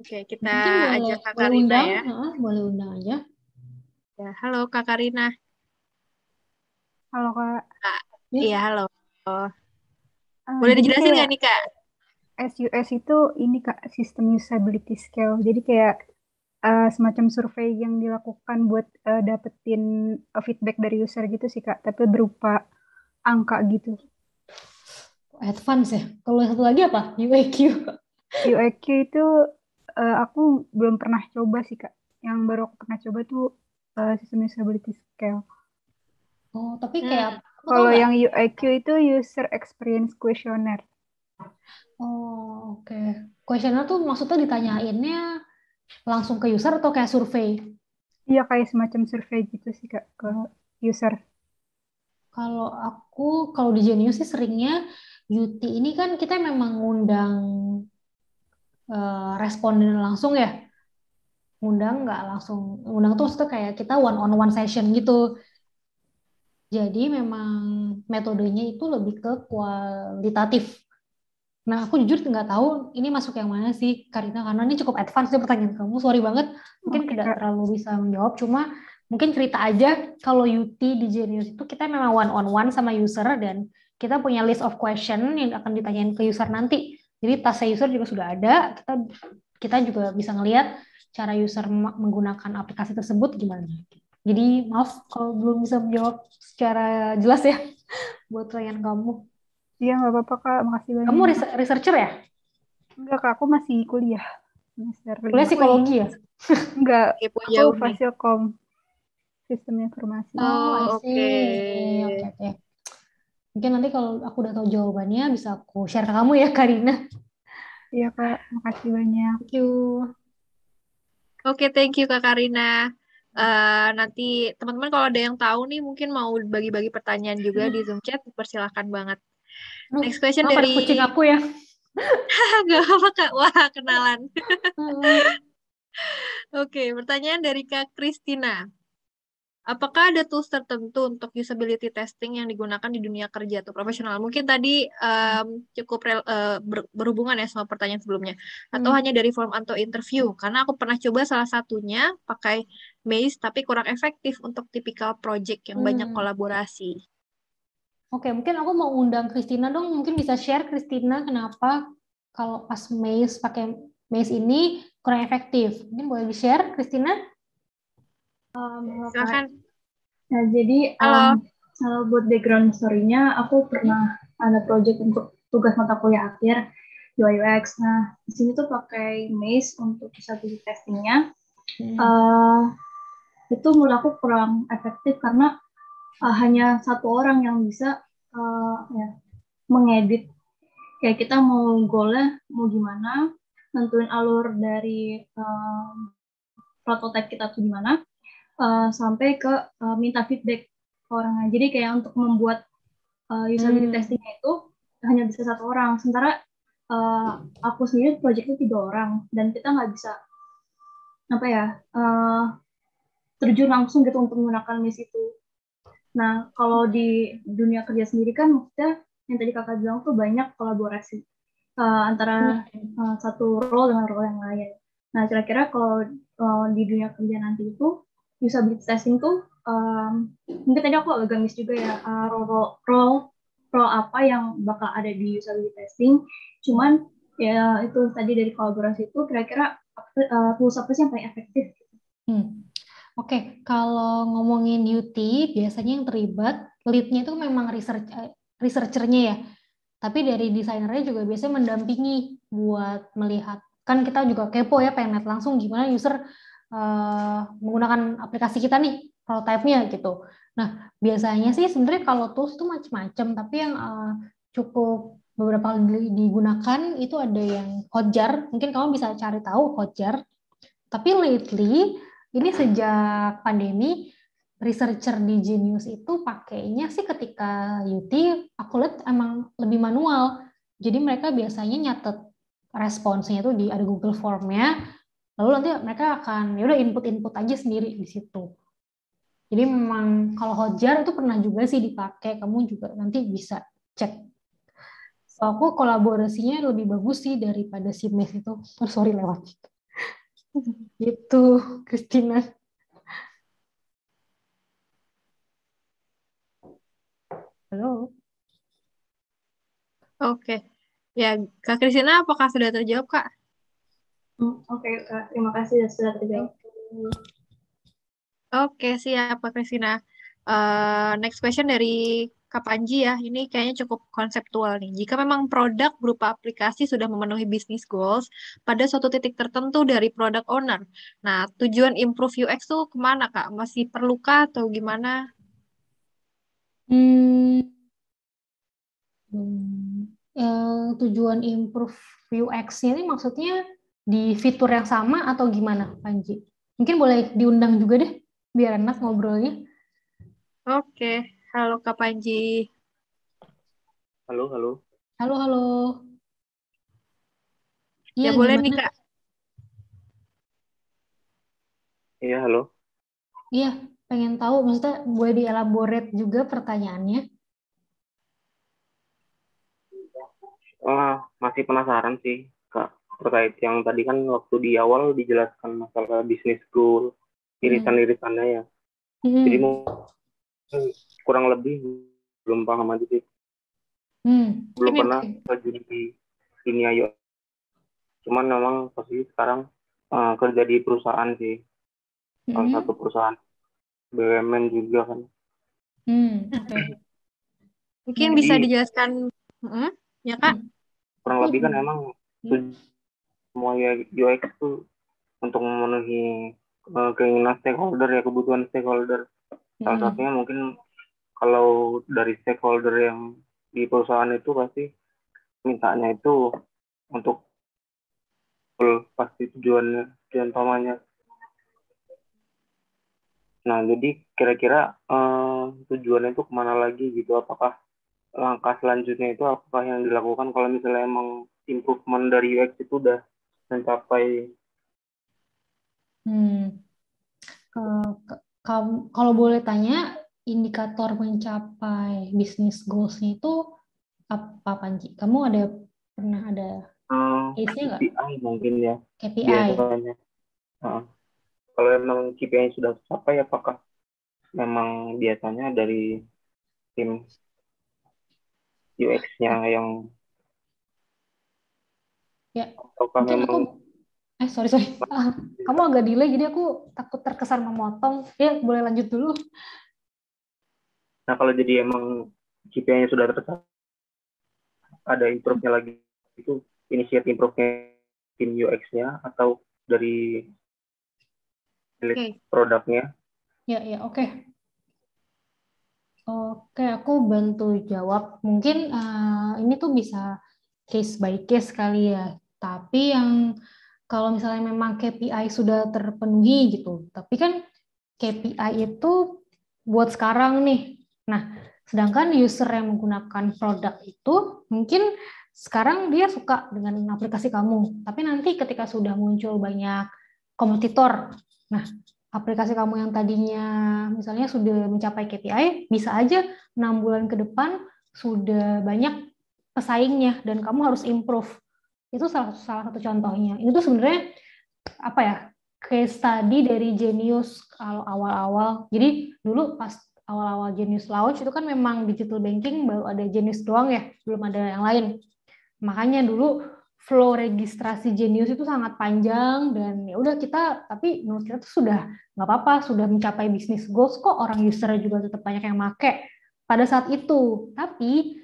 Oke, kita ajak Kak Karina undang, ya. boleh undang aja. Ya, halo Kak Karina. Halo Kak. Ya. Iya, ya, halo. Ah, boleh dijelasin nggak ya. nih Kak? SUS itu ini kak sistem usability scale. Jadi kayak uh, semacam survei yang dilakukan buat uh, dapetin uh, feedback dari user gitu sih kak. Tapi berupa angka gitu. Advance ya. Kalau satu lagi apa? UAQ. UAQ itu uh, aku belum pernah coba sih kak. Yang baru aku pernah coba tuh uh, sistem usability scale. Oh, tapi kayak hmm. kalau yang UIQ itu user experience questionnaire. Oh, oke. Okay. Kuesioner tuh maksudnya ditanyainnya langsung ke user atau kayak survei? Iya, kayak semacam survei gitu sih Kak ke user. Kalau aku kalau di Genius sih seringnya UT ini kan kita memang ngundang uh, responden langsung ya. Ngundang nggak langsung, ngundang tuh maksudnya kayak kita one on one session gitu. Jadi memang metodenya itu lebih ke kualitatif Nah, aku jujur nggak tahu ini masuk yang mana sih, Karina, karena ini cukup advance ya pertanyaan kamu. Sorry banget, mungkin okay. tidak terlalu bisa menjawab, cuma mungkin cerita aja kalau UT di Genius itu kita memang one on one sama user dan kita punya list of question yang akan ditanyain ke user nanti. Jadi tas user juga sudah ada, kita kita juga bisa ngelihat cara user menggunakan aplikasi tersebut gimana. Jadi maaf kalau belum bisa menjawab secara jelas ya buat pertanyaan kamu. Iya, nggak apa-apa, Kak. Makasih banyak. Kamu researcher ya? Enggak, Kak. Aku masih kuliah. Semester kuliah psikologi ya? Enggak. aku fasilkom. Sistem informasi. Oh, oh oke. Okay. Oke, okay, oke. Mungkin nanti kalau aku udah tahu jawabannya, bisa aku share ke kamu ya, Karina. Iya, Kak. Makasih banyak. Thank you. Oke, okay, thank you, Kak Karina. Uh, eh, nanti teman-teman kalau ada yang tahu nih mungkin mau bagi-bagi pertanyaan juga di Zoom chat, persilahkan banget. Next question oh, dari kucing aku ya. Gak apa apa kak, wah kenalan. Hmm. Oke, okay, pertanyaan dari Kak Kristina. Apakah ada tools tertentu untuk usability testing yang digunakan di dunia kerja atau profesional? Mungkin tadi um, cukup rel, uh, ber, berhubungan ya sama pertanyaan sebelumnya, atau hmm. hanya dari form atau interview? Karena aku pernah coba salah satunya pakai Maze, tapi kurang efektif untuk tipikal project yang hmm. banyak kolaborasi. Oke, mungkin aku mau undang Christina dong. Mungkin bisa share Christina kenapa kalau pas maze pakai maze ini kurang efektif. Mungkin boleh di-share Kristina? Um, Silakan. Nah, jadi Halo. um, kalau buat background story-nya, aku pernah ada project untuk tugas mata kuliah akhir UI UX. Nah, di sini tuh pakai maze untuk testing testingnya. Hmm. Uh, itu menurut aku kurang efektif karena uh, hanya satu orang yang bisa uh, ya, mengedit kayak kita mau goalnya mau gimana nentuin alur dari uh, prototipe kita tuh gimana uh, sampai ke uh, minta feedback ke orang jadi kayak untuk membuat uh, usability hmm. testingnya itu hanya bisa satu orang sementara uh, aku sendiri proyeknya tiga orang dan kita nggak bisa apa ya uh, terjun langsung gitu untuk menggunakan mes itu Nah, kalau di dunia kerja sendiri kan maksudnya yang tadi kakak bilang tuh banyak kolaborasi uh, antara uh, satu role dengan role yang lain. Nah, kira-kira kalau uh, di dunia kerja nanti itu usability testing tuh um, mungkin tadi aku agak miss juga ya uh, role, role role role apa yang bakal ada di usability testing. Cuman ya itu tadi dari kolaborasi itu kira-kira uh, tools apa sih yang paling efektif? Hmm. Oke, kalau ngomongin UT biasanya yang terlibat lead-nya itu memang research eh, researchernya ya. Tapi dari desainernya juga biasanya mendampingi buat melihat. Kan kita juga kepo ya, pengen lihat langsung gimana user uh, menggunakan aplikasi kita nih, prototype nya gitu. Nah, biasanya sih sebenarnya kalau tools itu macam-macam, tapi yang uh, cukup beberapa kali digunakan itu ada yang Hotjar, mungkin kamu bisa cari tahu Hotjar. Tapi lately ini sejak pandemi researcher di Genius itu pakainya sih ketika UT aku lihat emang lebih manual. Jadi mereka biasanya nyatet responsnya itu di ada Google Formnya, lalu nanti mereka akan ya udah input-input aja sendiri di situ. Jadi memang kalau Hotjar itu pernah juga sih dipakai, kamu juga nanti bisa cek. So aku kolaborasinya lebih bagus sih daripada si Mes itu. Oh, sorry lewat itu Christina. Halo. Oke. Ya, Kak Kristina, apakah sudah terjawab, Kak? Hmm, oke, Kak. Terima kasih ya, sudah terjawab. Oke, siap, Kak Kristina. Uh, next question dari Kak Panji ya, ini kayaknya cukup konseptual nih. Jika memang produk berupa aplikasi sudah memenuhi business goals pada suatu titik tertentu dari product owner, nah tujuan improve UX tuh kemana Kak? Masih perlukah atau gimana? Hmm, hmm. Eh, tujuan improve ux ini maksudnya di fitur yang sama atau gimana Panji? Mungkin boleh diundang juga deh, biar enak ngobrolnya. Oke. Okay. Halo Kak Panji. Halo, halo. Halo, halo. Ya, ya boleh nih Kak. Iya, halo. Iya, pengen tahu maksudnya boleh dielaborate juga pertanyaannya? Wah, masih penasaran sih, Kak. Terkait yang tadi kan waktu di awal dijelaskan masalah bisnis goal, hmm. irisan-irisannya ya. Hmm. Jadi mau kurang lebih belum paham aja sih hmm. belum ini, pernah terjun di dunia ayo cuman memang pasti sekarang uh, kerja di perusahaan sih hmm. salah satu perusahaan BUMN juga kan hmm. okay. mungkin Jadi, hmm. bisa dijelaskan hmm? ya kak kurang lebih kan hmm. emang hmm. semua ya, UX itu untuk memenuhi uh, keinginan stakeholder ya kebutuhan stakeholder salah hmm. satunya mungkin kalau dari stakeholder yang di perusahaan itu pasti mintanya itu untuk full pasti tujuannya tujuan utamanya nah jadi kira-kira eh, tujuannya itu kemana lagi gitu apakah langkah selanjutnya itu apakah yang dilakukan kalau misalnya emang improvement dari UX itu udah mencapai hmm. Uh, kalau boleh tanya, indikator mencapai bisnis goals itu apa, Panji? Kamu ada pernah ada uh, case-nya nggak? KPI mungkin ya. KPI. Biasanya. Uh, kalau emang KPI sudah tercapai, apakah memang biasanya dari tim UX-nya yang ya. ataukah memang aku eh sorry sorry ah, kamu agak delay jadi aku takut terkesan memotong ya boleh lanjut dulu nah kalau jadi emang KPI-nya sudah terkesan ada improve-nya lagi itu inisiatif improve-nya tim UX-nya atau dari okay. produknya ya ya oke okay. Oke, okay, aku bantu jawab. Mungkin uh, ini tuh bisa case by case kali ya. Tapi yang kalau misalnya memang KPI sudah terpenuhi gitu. Tapi kan KPI itu buat sekarang nih. Nah, sedangkan user yang menggunakan produk itu mungkin sekarang dia suka dengan aplikasi kamu. Tapi nanti ketika sudah muncul banyak kompetitor, nah aplikasi kamu yang tadinya misalnya sudah mencapai KPI, bisa aja enam bulan ke depan sudah banyak pesaingnya dan kamu harus improve. Itu salah satu, salah satu contohnya. Itu sebenarnya apa ya? Case study dari Genius kalau awal-awal. Jadi dulu pas awal-awal Genius launch itu kan memang digital banking baru ada Genius doang ya, belum ada yang lain. Makanya dulu flow registrasi Genius itu sangat panjang dan ya udah kita tapi menurut kita tuh sudah nggak apa-apa sudah mencapai bisnis goals kok orang user juga tetap banyak yang make pada saat itu tapi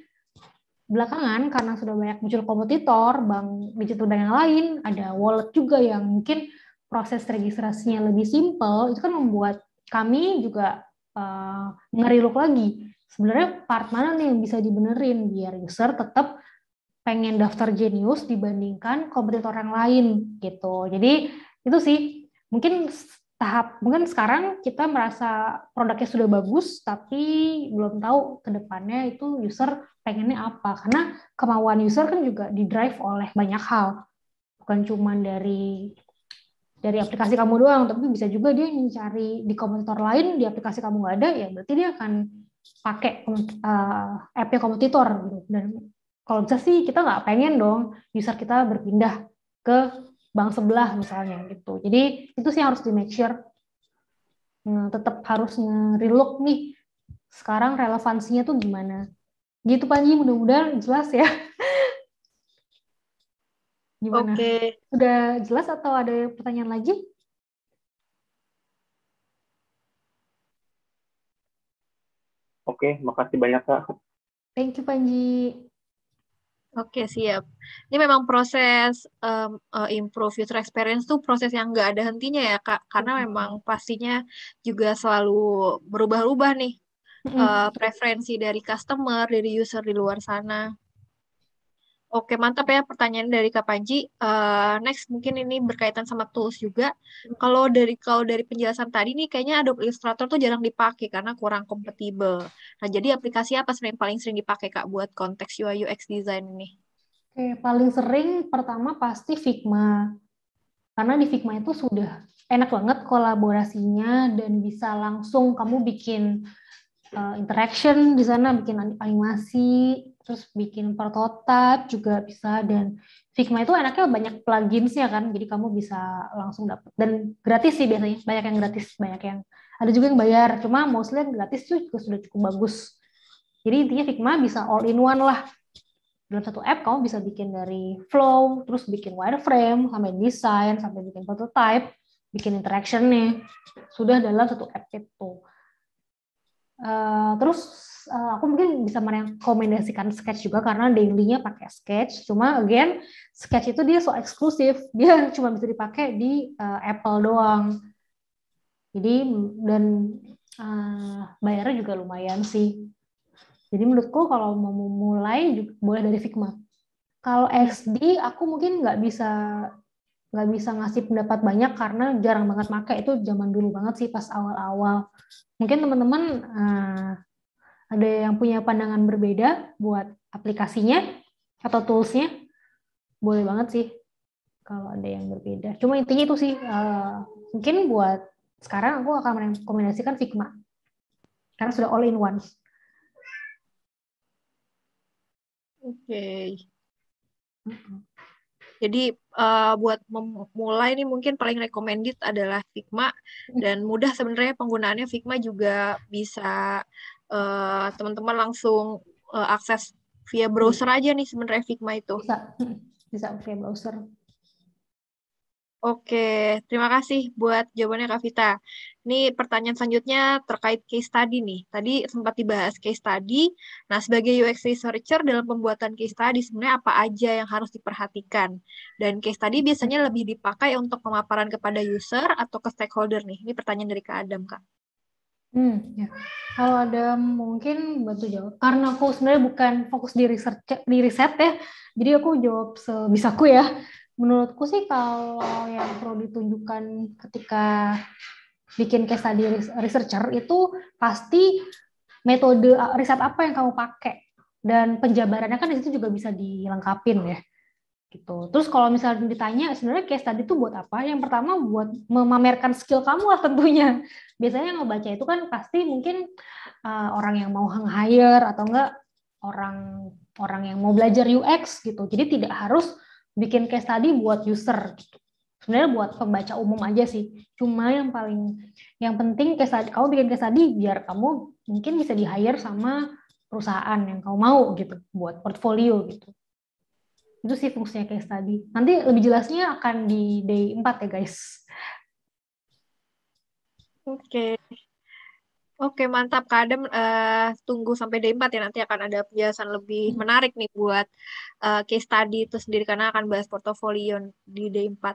belakangan karena sudah banyak muncul kompetitor, bank digital bank yang lain, ada wallet juga yang mungkin proses registrasinya lebih simple itu kan membuat kami juga uh, ngeriluk lagi. Sebenarnya part mana nih yang bisa dibenerin biar user tetap pengen daftar Genius dibandingkan kompetitor yang lain gitu. Jadi itu sih mungkin tahap mungkin sekarang kita merasa produknya sudah bagus tapi belum tahu ke depannya itu user pengennya apa karena kemauan user kan juga di drive oleh banyak hal bukan cuma dari dari aplikasi kamu doang tapi bisa juga dia mencari di kompetitor lain di aplikasi kamu nggak ada ya berarti dia akan pakai uh, app-nya kompetitor gitu dan kalau bisa sih kita nggak pengen dong user kita berpindah ke bank sebelah misalnya gitu. Jadi itu sih harus di make sure hmm, tetap harus relook nih sekarang relevansinya tuh gimana. Gitu Panji, mudah-mudahan jelas ya. Gimana? Oke. Okay. Udah jelas atau ada pertanyaan lagi? Oke, okay, makasih banyak Kak. Thank you Panji. Oke siap. Ini memang proses um, uh, improve user experience tuh proses yang nggak ada hentinya ya kak, karena memang pastinya juga selalu berubah-ubah nih uh, preferensi dari customer, dari user di luar sana. Oke, mantap ya pertanyaan dari Kak Panji. Uh, next mungkin ini berkaitan sama tools juga. Hmm. Kalau dari kalau dari penjelasan tadi nih kayaknya Adobe Illustrator tuh jarang dipakai karena kurang kompatibel. Nah, jadi aplikasi apa sering paling sering dipakai Kak buat konteks UI UX design ini? Oke, paling sering pertama pasti Figma. Karena di Figma itu sudah enak banget kolaborasinya dan bisa langsung kamu bikin uh, interaction di sana, bikin animasi, terus bikin prototype juga bisa dan Figma itu enaknya banyak plugins ya kan, jadi kamu bisa langsung dapat dan gratis sih biasanya, banyak yang gratis, banyak yang ada juga yang bayar, cuma mostly yang gratis tuh juga sudah cukup bagus. Jadi intinya Figma bisa all in one lah. Dalam satu app kamu bisa bikin dari flow, terus bikin wireframe, sampai desain, sampai bikin prototype, bikin interaction nih Sudah dalam satu app itu. Eh, terus uh, aku mungkin bisa merekomendasikan sketch juga karena daily-nya pakai sketch. Cuma again sketch itu dia so eksklusif, dia cuma bisa dipakai di uh, Apple doang. Jadi dan uh, bayarnya juga lumayan sih. Jadi menurutku kalau mau mulai boleh dari Figma. Kalau XD aku mungkin nggak bisa nggak bisa ngasih pendapat banyak karena jarang banget pakai itu zaman dulu banget sih pas awal-awal. Mungkin teman-teman uh, ada yang punya pandangan berbeda buat aplikasinya atau toolsnya, boleh banget sih kalau ada yang berbeda. Cuma intinya itu sih uh, mungkin buat sekarang aku akan merekomendasikan Figma karena sudah all in one. Oke. Okay. Uh -huh. Jadi uh, buat memulai nih mungkin paling recommended adalah Figma hmm. dan mudah sebenarnya penggunaannya Figma juga bisa teman eh, teman-teman langsung uh, akses via browser hmm. aja nih sebenarnya Figma itu. Bisa hmm. bisa via browser. Oke, terima kasih buat jawabannya Kak Vita. Ini pertanyaan selanjutnya terkait case study nih. Tadi sempat dibahas case study. Nah, sebagai UX researcher dalam pembuatan case study sebenarnya apa aja yang harus diperhatikan? Dan case study biasanya lebih dipakai untuk pemaparan kepada user atau ke stakeholder nih. Ini pertanyaan dari Kak Adam, Kak. Hmm, ya. Kalau ada mungkin bantu jawab. Karena aku sebenarnya bukan fokus di riset, di riset ya. Jadi aku jawab sebisaku ya menurutku sih kalau yang perlu ditunjukkan ketika bikin case study researcher itu pasti metode eh, riset apa yang kamu pakai dan penjabarannya kan di situ juga bisa dilengkapin ya gitu. Terus kalau misalnya ditanya sebenarnya case study itu buat apa? Yang pertama buat memamerkan skill kamu lah tentunya. Biasanya yang ngebaca itu kan pasti mungkin uh, orang yang mau hang hire atau enggak orang orang yang mau belajar UX gitu. Jadi tidak harus bikin case tadi buat user gitu. Sebenarnya buat pembaca umum aja sih. Cuma yang paling yang penting case study, kamu bikin case tadi biar kamu mungkin bisa di hire sama perusahaan yang kamu mau gitu buat portfolio gitu. Itu sih fungsinya case tadi. Nanti lebih jelasnya akan di day 4 ya guys. Oke. Okay. Oke, mantap Kak Adam. Uh, tunggu sampai D4 ya, nanti akan ada penjelasan lebih hmm. menarik nih buat uh, case study itu sendiri, karena akan bahas portofolio di D4. Uh,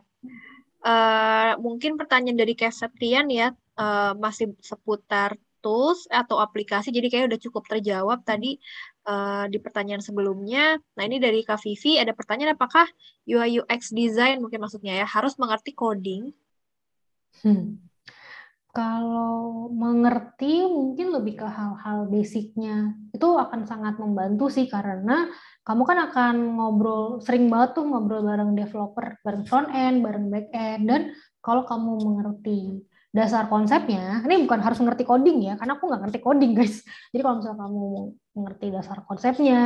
eh, mungkin pertanyaan dari Kak Septian ya, uh, masih seputar tools atau aplikasi, jadi kayaknya udah cukup terjawab tadi uh, di pertanyaan sebelumnya. Nah, ini dari Kak Vivi, ada pertanyaan apakah UI UX design mungkin maksudnya ya, harus mengerti coding? Hmm kalau mengerti mungkin lebih ke hal-hal basicnya itu akan sangat membantu sih karena kamu kan akan ngobrol sering banget tuh ngobrol bareng developer bareng front end bareng back end dan kalau kamu mengerti dasar konsepnya ini bukan harus ngerti coding ya karena aku nggak ngerti coding guys jadi kalau misalnya kamu mengerti dasar konsepnya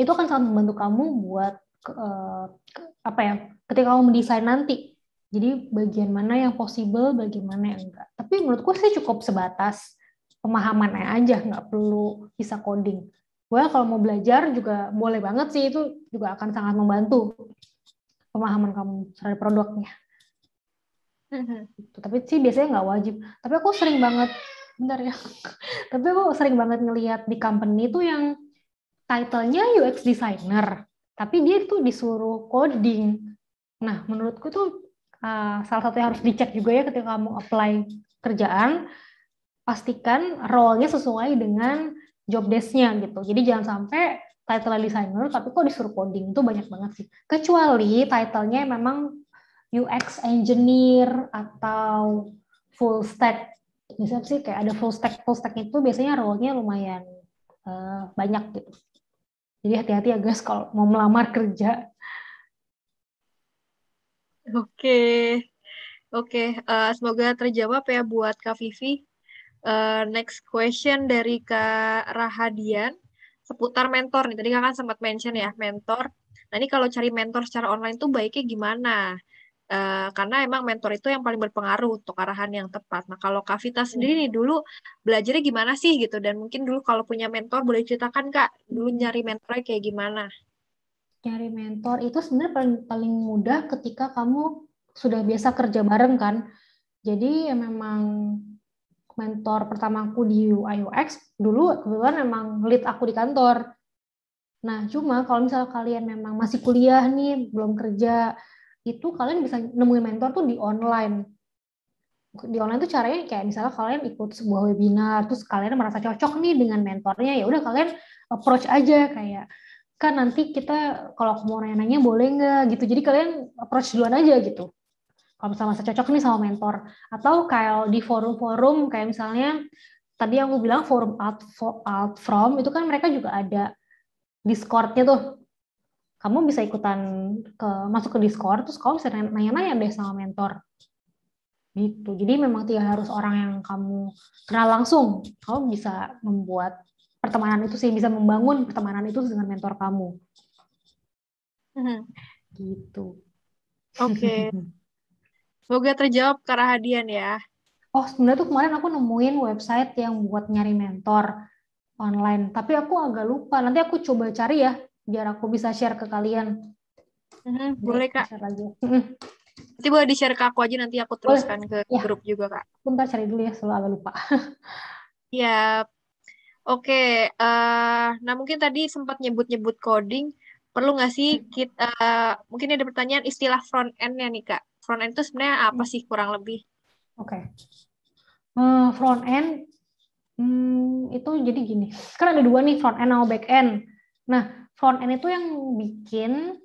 itu akan sangat membantu kamu buat ke, eh, ke, apa ya ketika kamu mendesain nanti jadi bagian mana yang possible, bagian mana yang enggak. Tapi menurutku sih cukup sebatas pemahamannya aja, nggak perlu bisa coding. Gue kalau mau belajar juga boleh banget sih, itu juga akan sangat membantu pemahaman kamu terhadap produknya. Mm-hmm. Gitu. Tapi sih biasanya nggak wajib. Tapi aku sering banget, bentar ya, tapi aku sering banget ngelihat di company itu yang title-nya UX designer, tapi dia tuh disuruh coding. Nah, menurutku tuh Eh, salah satu yang harus dicek juga ya ketika kamu apply kerjaan pastikan role-nya sesuai dengan job desk-nya gitu. Jadi jangan sampai title designer tapi kok disuruh coding itu banyak banget sih. Kecuali title-nya memang UX engineer atau full stack. Misalnya sih kayak ada full stack, full stack itu biasanya role-nya lumayan uh, banyak gitu. Jadi hati-hati ya guys kalau mau melamar kerja Oke, oke. Uh, semoga terjawab ya buat Kak Vivi. Uh, next question dari Kak Rahadian seputar mentor nih. Tadi Kak kan sempat mention ya mentor. Nah ini kalau cari mentor secara online tuh baiknya gimana? Uh, karena emang mentor itu yang paling berpengaruh untuk arahan yang tepat. Nah kalau Kak Vita iya. sendiri nih dulu belajarnya gimana sih gitu? Dan mungkin dulu kalau punya mentor boleh ceritakan Kak dulu nyari mentornya kayak gimana? nyari mentor itu sebenarnya paling paling mudah ketika kamu sudah biasa kerja bareng kan. Jadi ya memang mentor pertamaku di UI UX dulu kebetulan memang lead aku di kantor. Nah, cuma kalau misalnya kalian memang masih kuliah nih, belum kerja, itu kalian bisa nemuin mentor tuh di online. Di online tuh caranya kayak misalnya kalian ikut sebuah webinar, terus kalian merasa cocok nih dengan mentornya, ya udah kalian approach aja kayak kan nanti kita kalau aku mau nanya-nanya boleh nggak gitu jadi kalian approach duluan aja gitu kalau misalnya masih cocok nih sama mentor atau kayak di forum-forum kayak misalnya tadi yang aku bilang forum out, out from itu kan mereka juga ada discordnya tuh kamu bisa ikutan ke masuk ke discord terus kamu bisa nanya-nanya deh sama mentor gitu jadi memang tidak harus orang yang kamu kenal langsung kamu bisa membuat pertemanan itu sih bisa membangun pertemanan itu dengan mentor kamu hmm. gitu oke okay. semoga terjawab karena hadian ya oh sebenarnya tuh kemarin aku nemuin website yang buat nyari mentor online tapi aku agak lupa nanti aku coba cari ya biar aku bisa share ke kalian hmm boleh kak share lagi. hmm nanti boleh di share ke aku aja nanti aku teruskan boleh. ke ya. grup juga kak bentar cari dulu ya selalu agak lupa Yap. Oke, uh, nah mungkin tadi sempat nyebut-nyebut coding, perlu nggak sih hmm. kita uh, eh, mungkin ada pertanyaan istilah front end ya nih kak. Front end itu sebenarnya apa hmm. sih kurang lebih? Oke, okay. uh, eh, front end hmm, itu jadi gini, kan ada dua nih front end atau back end. Nah, front end itu yang bikin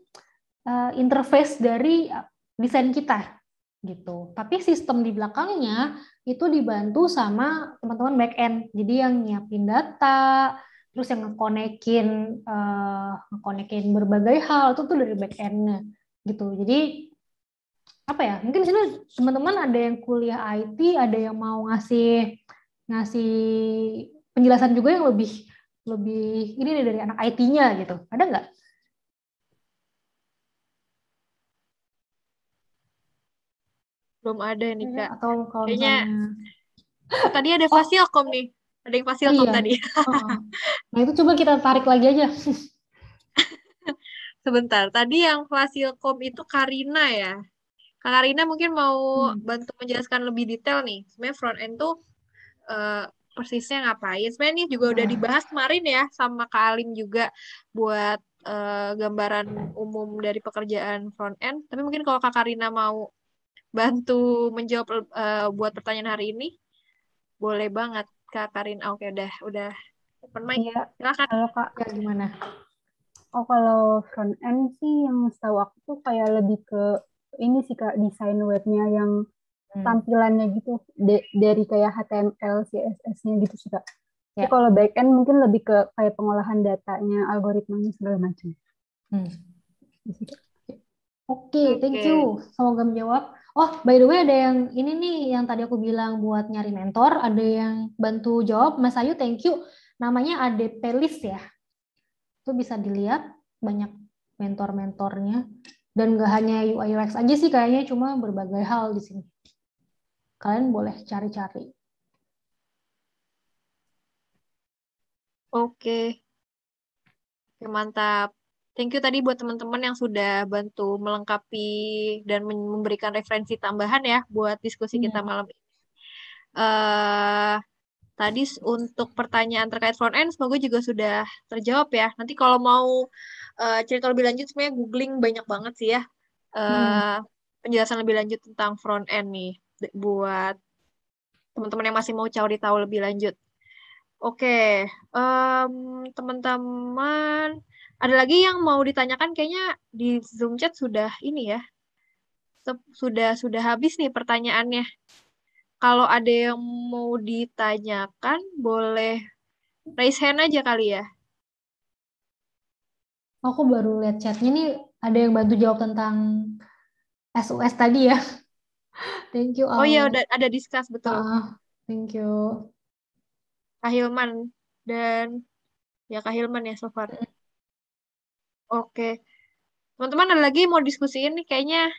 uh, interface dari desain kita gitu. Tapi sistem di belakangnya itu dibantu sama teman-teman back end. Jadi yang nyiapin data, terus yang ngekonekin uh, ngekonekin berbagai hal itu tuh dari back end gitu. Jadi apa ya? Mungkin sini teman-teman ada yang kuliah IT, ada yang mau ngasih ngasih penjelasan juga yang lebih lebih ini dari anak IT-nya gitu. Ada nggak? belum ada nih iya, kak atau kalau kayaknya misalnya... tadi ada fasilkom oh. nih ada yang fasilkom iya. tadi oh, oh. nah itu coba kita tarik lagi aja sebentar tadi yang fasilkom itu Karina ya kak Karina mungkin mau hmm. bantu menjelaskan lebih detail nih sebenarnya front end tuh uh, persisnya ngapain sebenarnya ini juga udah hmm. dibahas kemarin ya sama kak Alim juga buat uh, gambaran umum dari pekerjaan front end tapi mungkin kalau kak Karina mau bantu menjawab uh, buat pertanyaan hari ini boleh banget kak Karin oke udah udah open ya, silakan kalau kak ya, gimana oh kalau front end sih yang setahu aku tuh kayak lebih ke ini sih kak desain webnya yang hmm. tampilannya gitu de, dari kayak HTML CSS-nya gitu sih kak Ya. Jadi kalau back end mungkin lebih ke kayak pengolahan datanya, algoritmanya segala macam. Hmm. Gitu oke, okay, okay, thank you. Semoga menjawab. Oh, by the way ada yang ini nih yang tadi aku bilang buat nyari mentor, ada yang bantu jawab. Mas Ayu, thank you. Namanya Ade Pelis ya. Itu bisa dilihat banyak mentor-mentornya. Dan gak hanya UI UX aja sih kayaknya cuma berbagai hal di sini. Kalian boleh cari-cari. Oke. Okay. Mantap. Thank you tadi buat teman-teman yang sudah bantu melengkapi dan memberikan referensi tambahan ya buat diskusi hmm. kita iya. malam ini. Uh, tadi untuk pertanyaan terkait front end semoga juga sudah terjawab ya. Nanti kalau mau uh, cerita lebih lanjut sebenarnya googling banyak banget sih ya. Uh, hmm. penjelasan lebih lanjut tentang front end nih buat teman-teman yang masih mau cari tahu lebih lanjut. Oke, okay. um, teman-teman ada lagi yang mau ditanyakan kayaknya di Zoom chat sudah ini ya. Sudah sudah habis nih pertanyaannya. Kalau ada yang mau ditanyakan boleh raise hand aja kali ya. Aku baru lihat chatnya nih ada yang bantu jawab tentang SOS tadi ya. Thank you. Oh iya, udah ada discuss betul. Uh, thank you. Kahilman dan ya Kahilman ya so far. Oke. Teman-teman ada lagi mau diskusiin nih kayaknya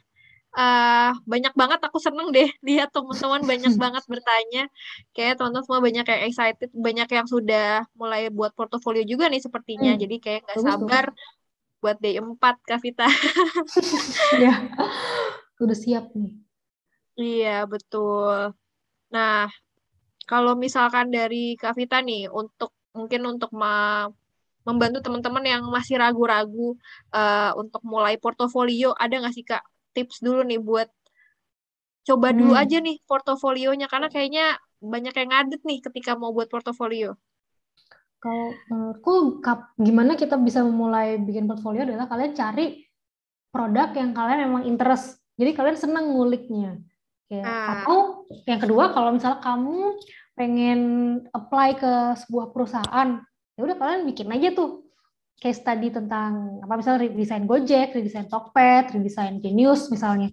uh, banyak banget aku seneng deh lihat teman-teman banyak banget bertanya kayak teman-teman semua banyak yang excited banyak yang sudah mulai buat portofolio juga nih sepertinya hmm. jadi kayak nggak sabar tuh. buat day 4 Kavita. ya udah siap nih iya betul nah kalau misalkan dari Kavita nih untuk mungkin untuk membantu teman-teman yang masih ragu-ragu uh, untuk mulai portofolio ada nggak sih kak tips dulu nih buat coba dulu hmm. aja nih portofolionya karena kayaknya banyak yang ngadet nih ketika mau buat portofolio. Kalau menurutku gimana kita bisa memulai bikin portofolio? adalah kalian cari produk yang kalian memang interest. Jadi kalian senang nguliknya. Ya. Ah. Atau yang kedua kalau misalnya kamu pengen apply ke sebuah perusahaan ya udah kalian bikin aja tuh case study tentang apa misalnya redesign Gojek, redesign Tokped, redesign Genius misalnya.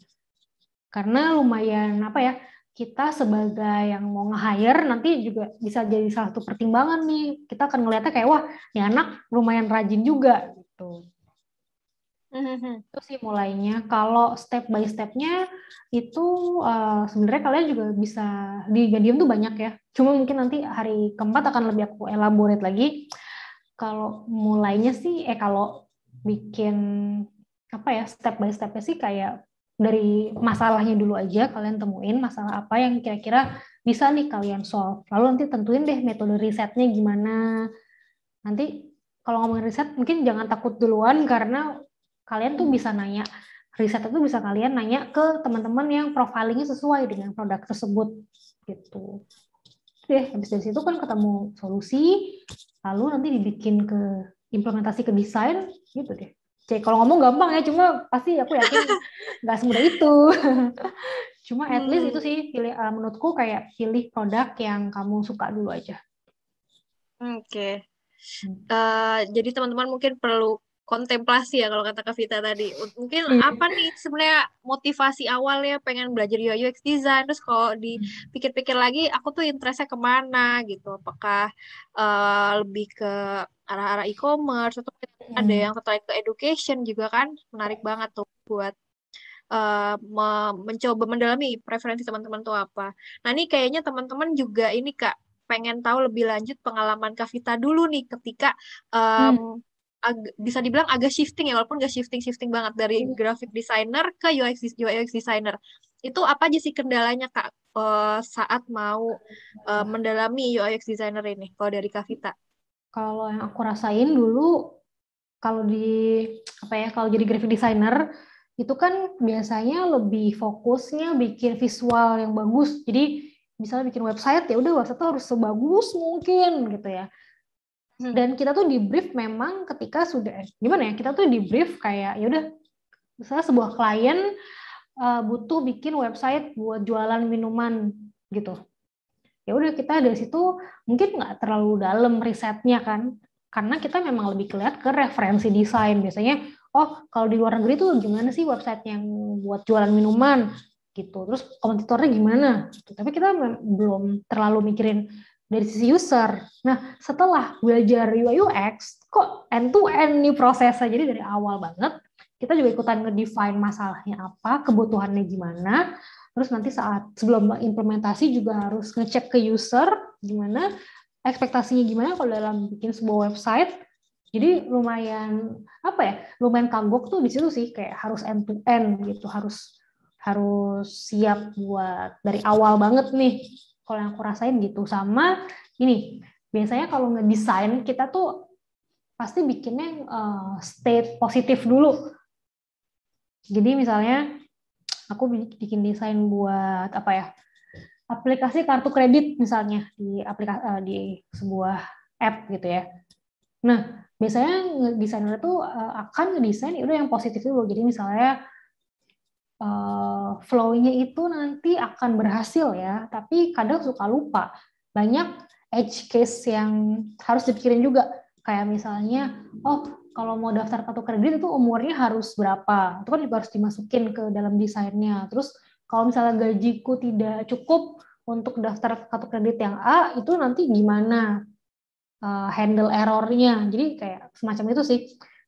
Karena lumayan apa ya, kita sebagai yang mau nge-hire nanti juga bisa jadi salah satu pertimbangan nih. Kita akan ngeliatnya kayak wah, ini anak lumayan rajin juga gitu. Mm-hmm. Itu sih mulainya. Kalau step by stepnya itu uh, sebenarnya kalian juga bisa di Gadium tuh banyak ya. Cuma mungkin nanti hari keempat akan lebih aku elaborate lagi. Kalau mulainya sih, eh kalau bikin apa ya step by stepnya sih kayak dari masalahnya dulu aja kalian temuin masalah apa yang kira-kira bisa nih kalian solve. Lalu nanti tentuin deh metode risetnya gimana. Nanti kalau ngomongin riset mungkin jangan takut duluan karena kalian tuh bisa nanya riset itu bisa kalian nanya ke teman-teman yang profilingnya sesuai dengan produk tersebut gitu deh habis dari situ kan ketemu solusi lalu nanti dibikin ke implementasi ke desain gitu deh cek kalau ngomong gampang ya cuma pasti aku yakin nggak semudah itu cuma at least hmm. itu sih pilih uh, menurutku kayak pilih produk yang kamu suka dulu aja oke okay. Hmm. uh, eh, jadi teman-teman mungkin perlu kontemplasi ya kalau kata Kavita tadi. Mungkin hmm. apa nih sebenarnya motivasi awalnya pengen belajar UI UX design terus kalau dipikir-pikir lagi aku tuh interestnya kemana gitu. Apakah uh, lebih ke arah-arah e-commerce atau hmm. ada yang tertarik ke education juga kan menarik banget tuh buat Uh, me mencoba mendalami preferensi teman-teman tuh apa. Nah ini kayaknya teman-teman juga ini kak pengen tahu lebih lanjut pengalaman Kavita dulu nih ketika um, hmm bisa dibilang agak shifting ya walaupun gak shifting shifting banget dari hmm. graphic designer ke UX UX designer itu apa aja sih kendalanya kak eh, saat mau uh, mendalami UX designer ini kalau dari Kavita kalau yang aku rasain dulu kalau di apa ya kalau jadi graphic designer itu kan biasanya lebih fokusnya bikin visual yang bagus jadi misalnya bikin website ya udah website harus sebagus mungkin gitu ya Hmm. dan kita tuh di brief memang ketika sudah eh, gimana ya kita tuh di brief kayak ya udah misalnya sebuah klien uh, butuh bikin website buat jualan minuman gitu ya udah kita dari situ mungkin nggak terlalu dalam risetnya kan karena kita memang lebih kelihat ke referensi desain biasanya oh kalau di luar negeri tuh gimana sih website yang buat jualan minuman gitu terus kompetitornya gimana gitu. tapi kita belum terlalu mikirin dari sisi user. Nah, setelah belajar UI UX, kok end to end nih prosesnya. Jadi dari awal banget kita juga ikutan ngedefine masalahnya apa, kebutuhannya gimana. Terus nanti saat sebelum implementasi juga harus ngecek ke user gimana ekspektasinya gimana kalau dalam bikin sebuah website. Jadi lumayan apa ya? Lumayan kagok tuh di situ sih kayak harus end to end gitu, harus harus siap buat dari awal banget nih kalau yang aku rasain gitu. Sama ini, biasanya kalau ngedesain kita tuh pasti bikinnya uh, eh, state positif dulu. Jadi misalnya aku bikin desain buat apa ya? aplikasi kartu kredit misalnya di aplikasi uh, eh, di sebuah app gitu ya. Nah, biasanya desainer tuh uh, akan ngedesain itu yang positif dulu. Jadi misalnya uh, flow-nya itu nanti akan berhasil ya, tapi kadang suka lupa. Banyak edge case yang harus dipikirin juga. Kayak misalnya, oh kalau mau daftar kartu kredit itu umurnya harus berapa? Itu kan juga harus dimasukin ke dalam desainnya. Terus kalau misalnya gajiku tidak cukup untuk daftar kartu kredit yang A, itu nanti gimana uh, handle errornya? Jadi kayak semacam itu sih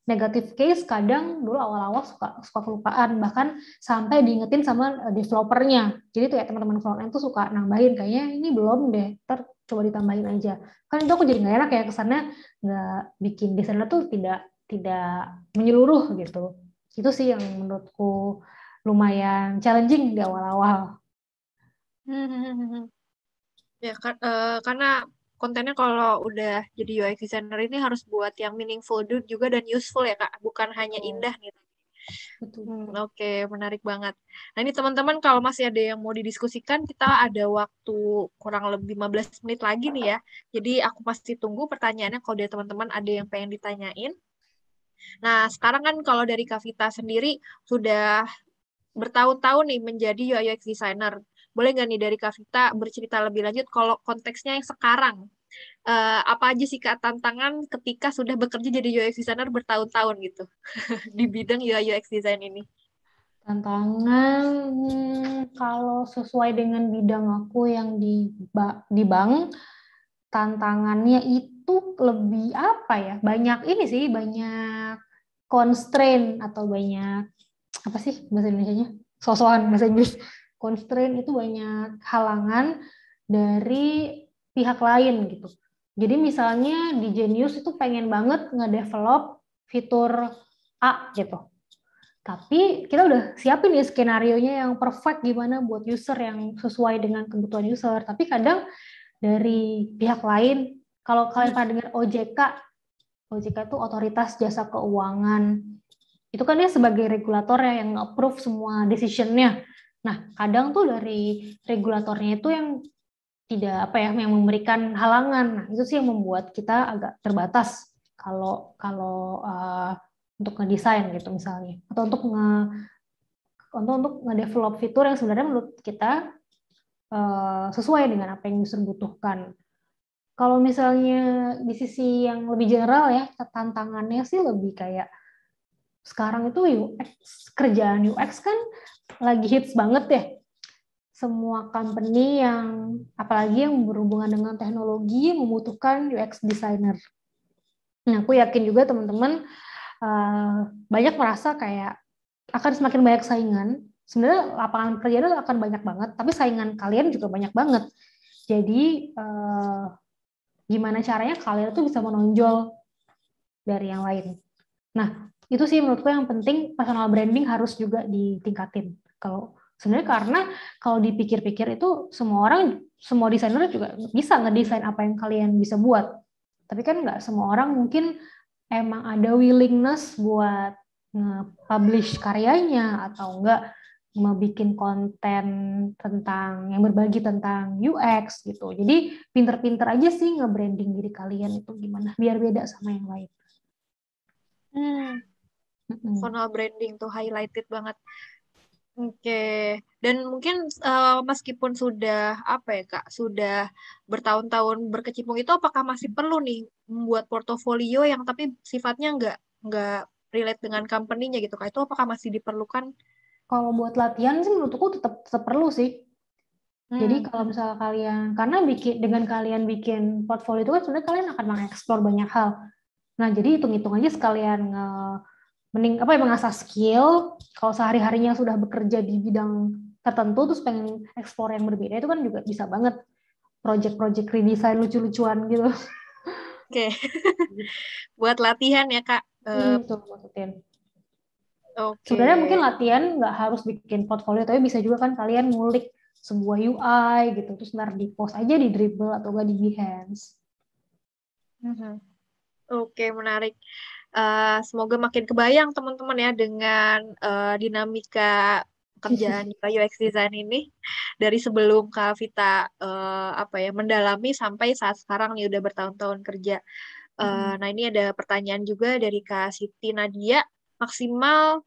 negatif case kadang dulu awal-awal suka suka kelupaan bahkan sampai diingetin sama eh, developernya jadi tuh ya teman-teman front end tuh suka nambahin kayaknya ini belum deh ter coba ditambahin aja kan itu aku jadi nggak enak ya kesannya nggak bikin desainnya tuh tidak tidak menyeluruh gitu itu sih yang menurutku lumayan challenging di awal-awal hmm, hmm, hmm, ya kar uh, karena kontennya kalau udah jadi UI designer ini harus buat yang meaningful juga dan useful ya kak, bukan hanya indah nih. gitu. Hmm, Oke, okay, menarik banget. Nah ini teman-teman kalau masih ada yang mau didiskusikan, kita ada waktu kurang lebih 15 menit lagi nih ya. Jadi aku pasti tunggu pertanyaannya kalau dari teman-teman ada yang pengen ditanyain. Nah sekarang kan kalau dari Kavita sendiri sudah bertahun-tahun nih menjadi ui UX designer. Boleh nggak nih dari Kak Vita bercerita lebih lanjut kalau konteksnya yang sekarang? Uh, apa aja sih Kak tantangan ketika sudah bekerja jadi UX designer bertahun-tahun gitu di bidang UI UX design ini? Tantangan hmm, kalau sesuai dengan bidang aku yang di di bank tantangannya itu lebih apa ya? Banyak ini sih, banyak constraint atau banyak apa sih bahasa Indonesia-nya? Sosokan bahasa Inggris constraint itu banyak halangan dari pihak lain gitu. Jadi misalnya di Genius itu pengen banget ngedevelop fitur A gitu. Tapi kita udah siapin nih ya skenarionya yang perfect gimana buat user yang sesuai dengan kebutuhan user. Tapi kadang dari pihak lain, kalau kalian pernah dengar OJK, OJK itu otoritas jasa keuangan. Itu kan dia sebagai regulator ya yang approve semua decisionnya. nya Nah, kadang tuh dari regulatornya itu yang tidak apa ya, yang memberikan halangan. Nah, itu sih yang membuat kita agak terbatas kalau kalau uh, untuk ngedesain gitu misalnya, atau untuk nge untuk untuk ngedevelop fitur yang sebenarnya menurut kita uh, sesuai dengan apa yang user butuhkan. Kalau misalnya di sisi yang lebih general ya, tantangannya sih lebih kayak sekarang itu UX kerjaan UX kan lagi hits banget ya semua company yang apalagi yang berhubungan dengan teknologi membutuhkan UX designer. Nah, aku yakin juga teman-teman uh, banyak merasa kayak akan semakin banyak saingan. Sebenarnya lapangan kerja itu akan banyak banget, tapi saingan kalian juga banyak banget. Jadi uh, gimana caranya kalian tuh bisa menonjol dari yang lain. Nah, itu sih menurutku yang penting personal branding harus juga ditingkatin kalau sebenarnya karena kalau dipikir-pikir itu semua orang semua desainer juga bisa ngedesain apa yang kalian bisa buat tapi kan nggak semua orang mungkin emang ada willingness buat nge-publish karyanya atau enggak membuat konten tentang yang berbagi tentang UX gitu. Jadi pinter-pinter aja sih nge-branding diri kalian itu gimana biar beda sama yang lain. Hmm, personal branding tuh highlighted banget Oke, okay. dan mungkin uh, meskipun sudah apa ya kak, sudah bertahun-tahun berkecimpung itu, apakah masih perlu nih membuat portofolio yang tapi sifatnya nggak nggak relate dengan company-nya gitu kak? Itu apakah masih diperlukan? Kalau buat latihan sih menurutku tetap, tetap perlu sih. Hmm. Jadi kalau misalnya kalian, karena bikin dengan kalian bikin portfolio itu kan sebenarnya kalian akan mengeksplor banyak hal. Nah jadi hitung-hitung aja sekalian uh, mending apa ya mengasah skill kalau sehari harinya sudah bekerja di bidang tertentu terus pengen eksplor yang berbeda itu kan juga bisa banget project-project redesign lucu-lucuan gitu. Oke, buat latihan ya kak. Eh, hmm, itu maksudin. Okay. Sebenarnya mungkin latihan nggak harus bikin portfolio, tapi bisa juga kan kalian ngulik sebuah UI gitu, terus ntar di post aja di dribble atau nggak di Behance. Uh mm-hmm. -huh. Oke, okay, menarik. Eh, semoga makin kebayang teman-teman ya dengan uh, dinamika kerjaan UX design ini dari sebelum Kak Vita uh, apa ya mendalami sampai saat sekarang nih udah bertahun-tahun kerja. Uh, hmm. Nah ini ada pertanyaan juga dari Kak Siti Nadia maksimal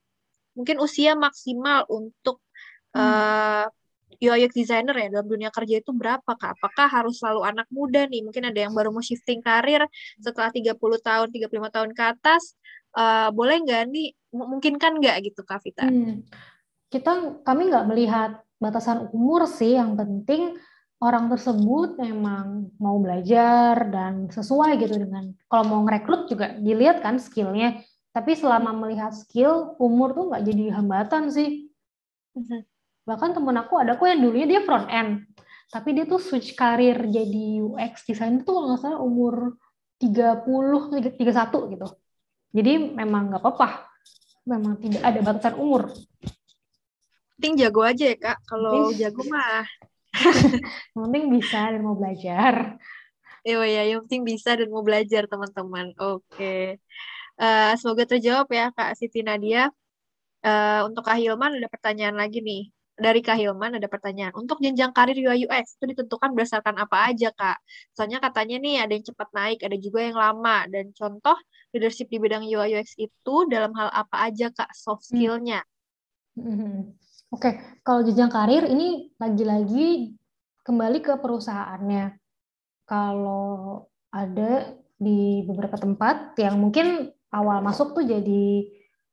mungkin usia maksimal untuk hmm. UIX designer ya dalam dunia kerja itu berapa kak? Apakah harus selalu anak muda nih? Mungkin ada yang baru mau shifting karir setelah 30 tahun, 35 tahun ke atas, uh, boleh nggak nih? Mungkin kan nggak gitu kak Vita? Hmm. Kita kami nggak melihat batasan umur sih, yang penting orang tersebut memang mau belajar dan sesuai gitu dengan kalau mau ngerekrut juga dilihat kan skillnya tapi selama melihat skill umur tuh nggak jadi hambatan sih hmm bahkan temen aku ada aku yang dulunya dia front end tapi dia tuh switch karir jadi UX design tuh kalau nggak salah umur 30 31 gitu jadi memang nggak apa-apa memang tidak ada batasan umur penting jago aja ya kak kalau iya. jago mah penting bisa dan mau belajar Iya, ya, yang penting bisa dan mau belajar teman-teman. Oke, okay. uh, eh, semoga terjawab ya Kak Siti Nadia. Uh, untuk Kak Hilman ada pertanyaan lagi nih dari Kak Hilman ada pertanyaan. Untuk jenjang karir UI UX itu ditentukan berdasarkan apa aja, Kak? Soalnya katanya nih ada yang cepat naik, ada juga yang lama. Dan contoh leadership di bidang UI UX itu dalam hal apa aja, Kak? Soft hmm. skill-nya. Hmm. Oke, okay. kalau jenjang karir ini lagi-lagi kembali ke perusahaannya. Kalau ada di beberapa tempat yang mungkin awal masuk tuh jadi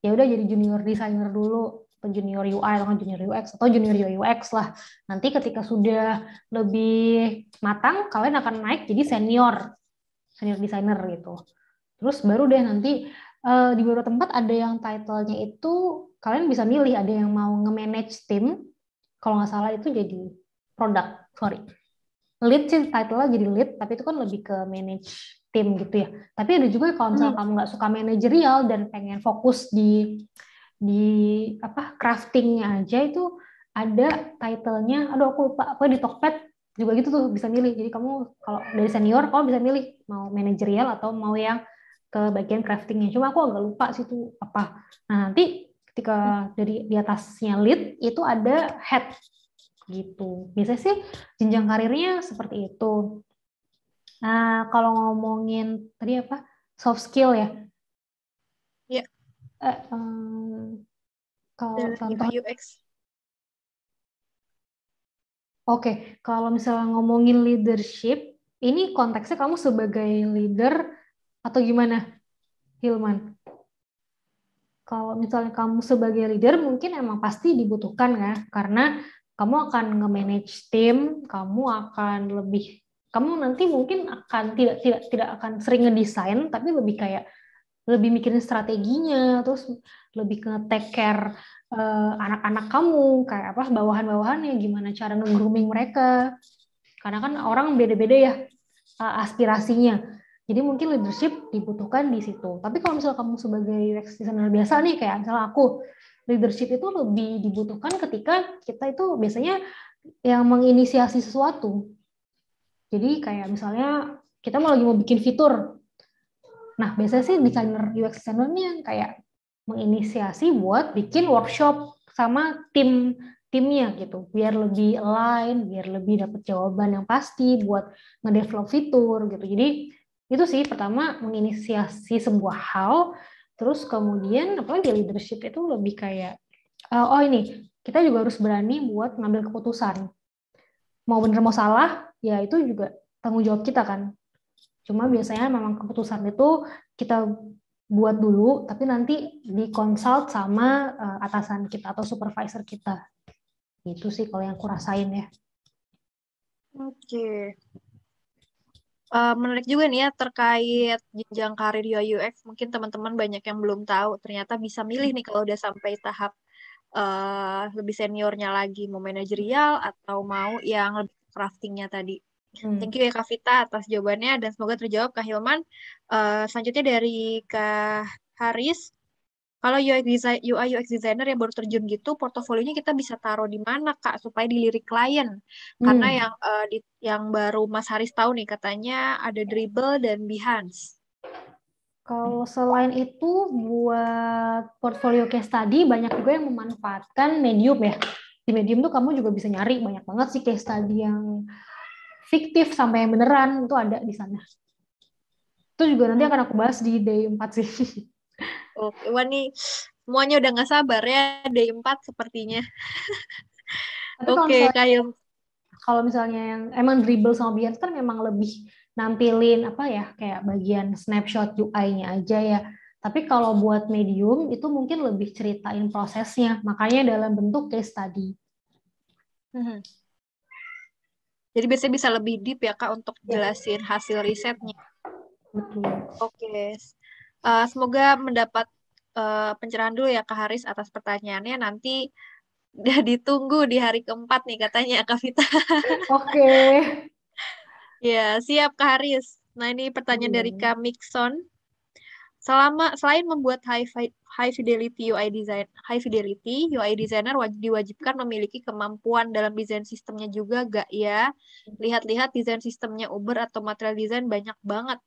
ya udah jadi junior designer dulu junior UI atau junior UX atau junior UX lah. Nanti ketika sudah lebih matang, kalian akan naik jadi senior, senior designer gitu. Terus baru deh nanti uh, di beberapa tempat ada yang title-nya itu kalian bisa milih ada yang mau nge-manage tim, kalau nggak salah itu jadi Product, sorry. Lead sih title-nya jadi lead, tapi itu kan lebih ke manage tim gitu ya. Tapi ada juga kalau misalnya hmm. kamu nggak suka manajerial dan pengen fokus di di apa craftingnya aja itu ada titlenya aduh aku lupa apa di Tokped juga gitu tuh bisa milih jadi kamu kalau dari senior kamu bisa milih mau manajerial atau mau yang ke bagian craftingnya cuma aku agak lupa sih tuh apa nah nanti ketika dari di atasnya lead itu ada head gitu biasanya sih jenjang karirnya seperti itu nah kalau ngomongin tadi apa soft skill ya Eh, kalau contoh UX Oke, okay. kalau misalnya ngomongin leadership, ini konteksnya kamu sebagai leader atau gimana, Hilman? Kalau misalnya kamu sebagai leader, mungkin emang pasti dibutuhkan ya, karena kamu akan nge-manage tim, kamu akan lebih, kamu nanti mungkin akan tidak tidak tidak akan sering ngedesain, tapi lebih kayak lebih mikirin strateginya terus lebih ke take care eh, anak-anak kamu kayak apa bawahan-bawahannya gimana cara nge-grooming mereka karena kan orang beda-beda ya eh, aspirasinya jadi mungkin leadership dibutuhkan di situ tapi kalau misalnya kamu sebagai UX biasa nih kayak misalnya aku leadership itu lebih dibutuhkan ketika kita itu biasanya yang menginisiasi sesuatu jadi kayak misalnya kita mau lagi mau bikin fitur Nah, biasanya sih iya. desainer UX designer nih yang kayak menginisiasi buat bikin workshop sama tim timnya gitu, biar lebih align, biar lebih dapat jawaban yang pasti buat ngedevelop fitur gitu. Jadi itu sih pertama menginisiasi sebuah hal, terus kemudian apalagi ya, leadership itu lebih kayak eh, oh ini kita juga harus berani buat ngambil keputusan. Mau bener mau salah, ya itu juga tanggung jawab kita kan. Cuma biasanya memang keputusan itu kita buat dulu, tapi nanti dikonsult sama uh, atasan kita atau supervisor kita. Itu sih kalau yang kurasain ya. Oke. Okay. Uh, eh, menarik juga nih ya terkait jenjang karir UI UX. Mungkin teman-teman banyak yang belum tahu. Ternyata bisa milih nih kalau udah sampai tahap uh, lebih seniornya lagi mau manajerial atau mau yang craftingnya tadi. Hmm. Thank you ya Kak Vita atas jawabannya dan semoga terjawab Kak Hilman. Uh, selanjutnya dari Kak Haris. Kalau UX design, UI UX designer yang baru terjun gitu, portofolionya kita bisa taruh di mana Kak supaya dilirik klien? Karena hmm. yang uh, di, yang baru Mas Haris tahu nih katanya ada Dribble dan Behance. Kalau selain itu buat portfolio case tadi banyak juga yang memanfaatkan medium ya. Di medium tuh kamu juga bisa nyari banyak banget sih case tadi yang fiktif sampai yang beneran itu ada di sana. Itu juga nanti akan aku bahas di day 4 sih. Oke, oh, Wani semuanya udah nggak sabar ya day 4 sepertinya. Oke, okay, kayak kalau misalnya yang emang dribble sama Behance kan memang lebih nampilin apa ya kayak bagian snapshot UI-nya aja ya. Tapi kalau buat medium itu mungkin lebih ceritain prosesnya, makanya dalam bentuk case study. Hmm. Jadi biasanya bisa lebih deep ya Kak untuk iya. jelasin hasil risetnya. Oke. Okay. Uh, eh, semoga mendapat uh, pencerahan dulu ya Kak Haris atas pertanyaannya. Nanti udah ditunggu di hari keempat nih katanya Kak Vita. Oke. Okay. ya, siap Kak Haris. Nah, ini pertanyaan hmm. dari iya. Kak Mikson. Selama selain membuat high, high fidelity UI design, high fidelity UI designer wajib, diwajibkan memiliki kemampuan dalam desain sistemnya juga gak ya? Lihat-lihat desain sistemnya Uber atau material design banyak banget.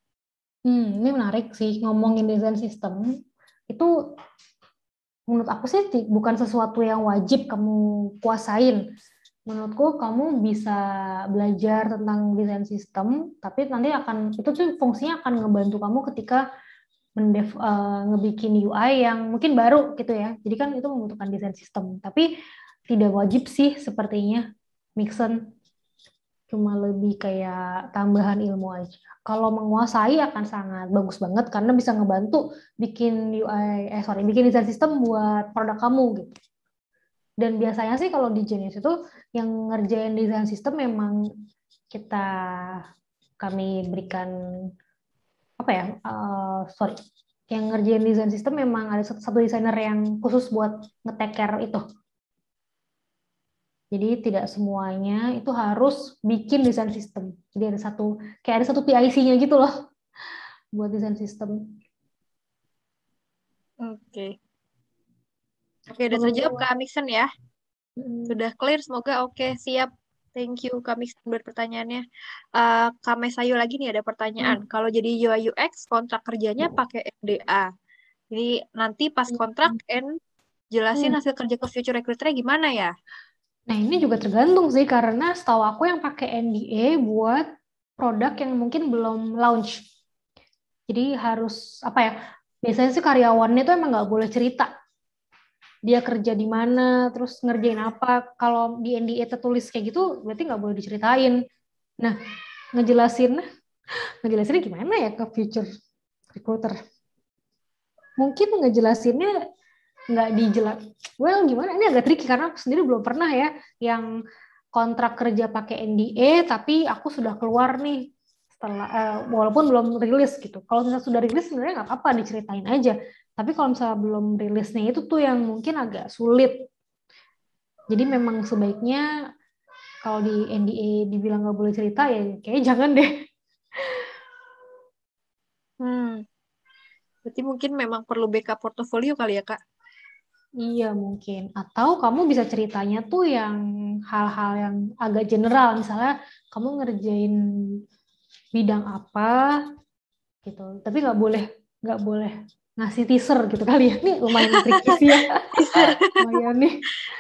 Hmm, ini menarik sih ngomongin desain sistem. Itu menurut aku sih bukan sesuatu yang wajib kamu kuasain. Menurutku kamu bisa belajar tentang desain sistem, tapi nanti akan itu tuh fungsinya akan ngebantu kamu ketika mendev, uh, ngebikin UI yang mungkin baru gitu ya. Jadi kan itu membutuhkan desain sistem, tapi tidak wajib sih sepertinya Mixon cuma lebih kayak tambahan ilmu aja. Kalau menguasai akan sangat bagus banget karena bisa ngebantu bikin UI eh sorry bikin desain sistem buat produk kamu gitu. Dan biasanya sih kalau di Genius itu yang ngerjain desain sistem memang kita kami berikan apa ya uh, sorry yang ngerjain desain sistem memang ada satu, desainer yang khusus buat ngeteker itu jadi tidak semuanya itu harus bikin desain sistem jadi ada satu kayak ada satu PIC-nya gitu loh buat desain sistem oke okay. oke okay, udah terjawab gitu. kak Mixon ya sudah clear semoga oke okay, siap Thank you kami sumber pertanyaannya. Uh, eh, kami sayu lagi nih ada pertanyaan. Hmm. Kalau jadi UI UX kontrak kerjanya pakai NDA. Jadi nanti pas hmm. kontrak N jelasin hmm. hasil kerja ke future recruiter gimana ya? Nah, ini juga tergantung sih karena setahu aku yang pakai NDA buat produk yang mungkin belum launch. Jadi harus apa ya? Biasanya sih karyawannya itu emang nggak boleh cerita dia kerja di mana, terus ngerjain apa. Kalau di NDA tertulis kayak gitu, berarti nggak boleh diceritain. Nah, ngejelasin, ngejelasin gimana ya ke future recruiter? Mungkin ngejelasinnya nggak dijelas. Well, gimana? Ini agak tricky karena aku sendiri belum pernah ya yang kontrak kerja pakai NDA, tapi aku sudah keluar nih setelah uh, walaupun belum rilis gitu. Kalau sudah rilis sebenarnya nggak apa-apa diceritain aja. Tapi kalau misalnya belum rilisnya itu tuh yang mungkin agak sulit. Jadi memang sebaiknya kalau di NDA dibilang nggak boleh cerita ya kayaknya jangan deh. Hmm. Berarti mungkin memang perlu backup portofolio kali ya, Kak? Iya mungkin. Atau kamu bisa ceritanya tuh yang hal-hal yang agak general, misalnya kamu ngerjain bidang apa gitu. Tapi nggak boleh nggak boleh ngasih teaser gitu kali ya. Nih lumayan tricky sih ya. lumayan nih.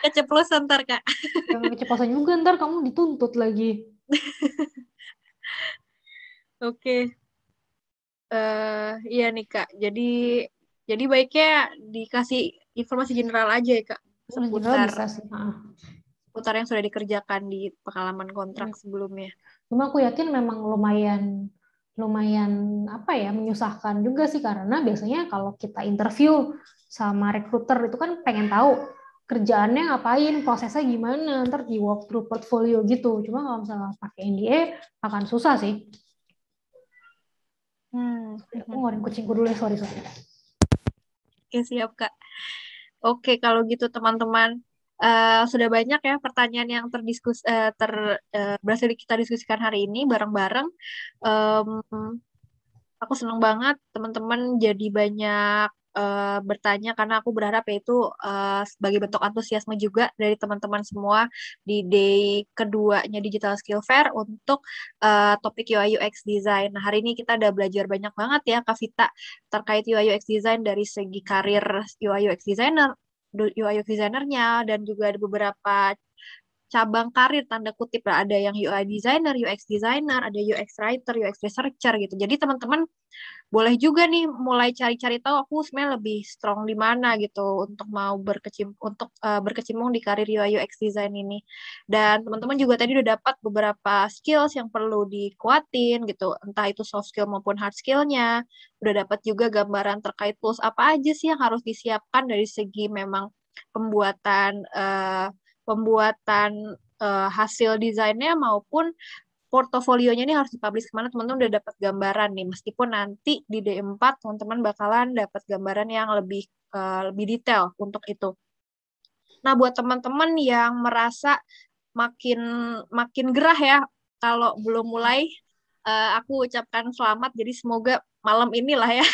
Keceplosan ntar, Kak. Jangan keceplosan juga ntar kamu dituntut lagi. Oke. okay. Uh, eh, iya nih, Kak. Jadi jadi baiknya dikasih informasi general aja ya, Kak. Oh, seputar, seputar yang sudah dikerjakan di pengalaman kontrak hmm. sebelumnya. Cuma aku yakin memang lumayan lumayan apa ya menyusahkan juga sih karena biasanya kalau kita interview sama recruiter itu kan pengen tahu kerjaannya ngapain, prosesnya gimana, ntar di walk through portfolio gitu. Cuma kalau misalnya pakai NDA akan susah sih. Hmm, aku ngorin kucingku dulu ya, sorry sorry. Oke ya, siap kak. Oke kalau gitu teman-teman Eh, sudah banyak ya pertanyaan yang terdiskus uh, ter uh, berhasil kita diskusikan hari ini bareng-bareng. Um, aku senang banget teman-teman jadi banyak uh, bertanya karena aku berharap ya itu uh, sebagai bentuk antusiasme juga dari teman-teman semua di day keduanya Digital Skill Fair untuk uh, topik UI UX design. Nah, hari ini kita udah belajar banyak banget ya Kavita terkait UI UX design dari segi karir UI UX designer UI UX designernya dan juga ada beberapa cabang karir tanda kutip lah ada yang UI designer, UX designer, ada UX writer, UX researcher gitu. Jadi teman-teman boleh juga nih mulai cari-cari tahu aku sebenarnya lebih strong di mana gitu untuk mau berkecim untuk uh, berkecimpung di karir UI UX design ini. Dan teman-teman juga tadi udah dapat beberapa skills yang perlu dikuatin gitu, entah itu soft skill maupun hard skillnya. Udah dapat juga gambaran terkait tools apa aja sih yang harus disiapkan dari segi memang pembuatan uh, pembuatan uh, hasil desainnya maupun portofolionya ini harus dipublish kemana teman-teman udah dapat gambaran nih meskipun nanti di D4 teman-teman bakalan dapat gambaran yang lebih uh, lebih detail untuk itu. Nah buat teman-teman yang merasa makin makin gerah ya kalau belum mulai uh, aku ucapkan selamat jadi semoga malam inilah ya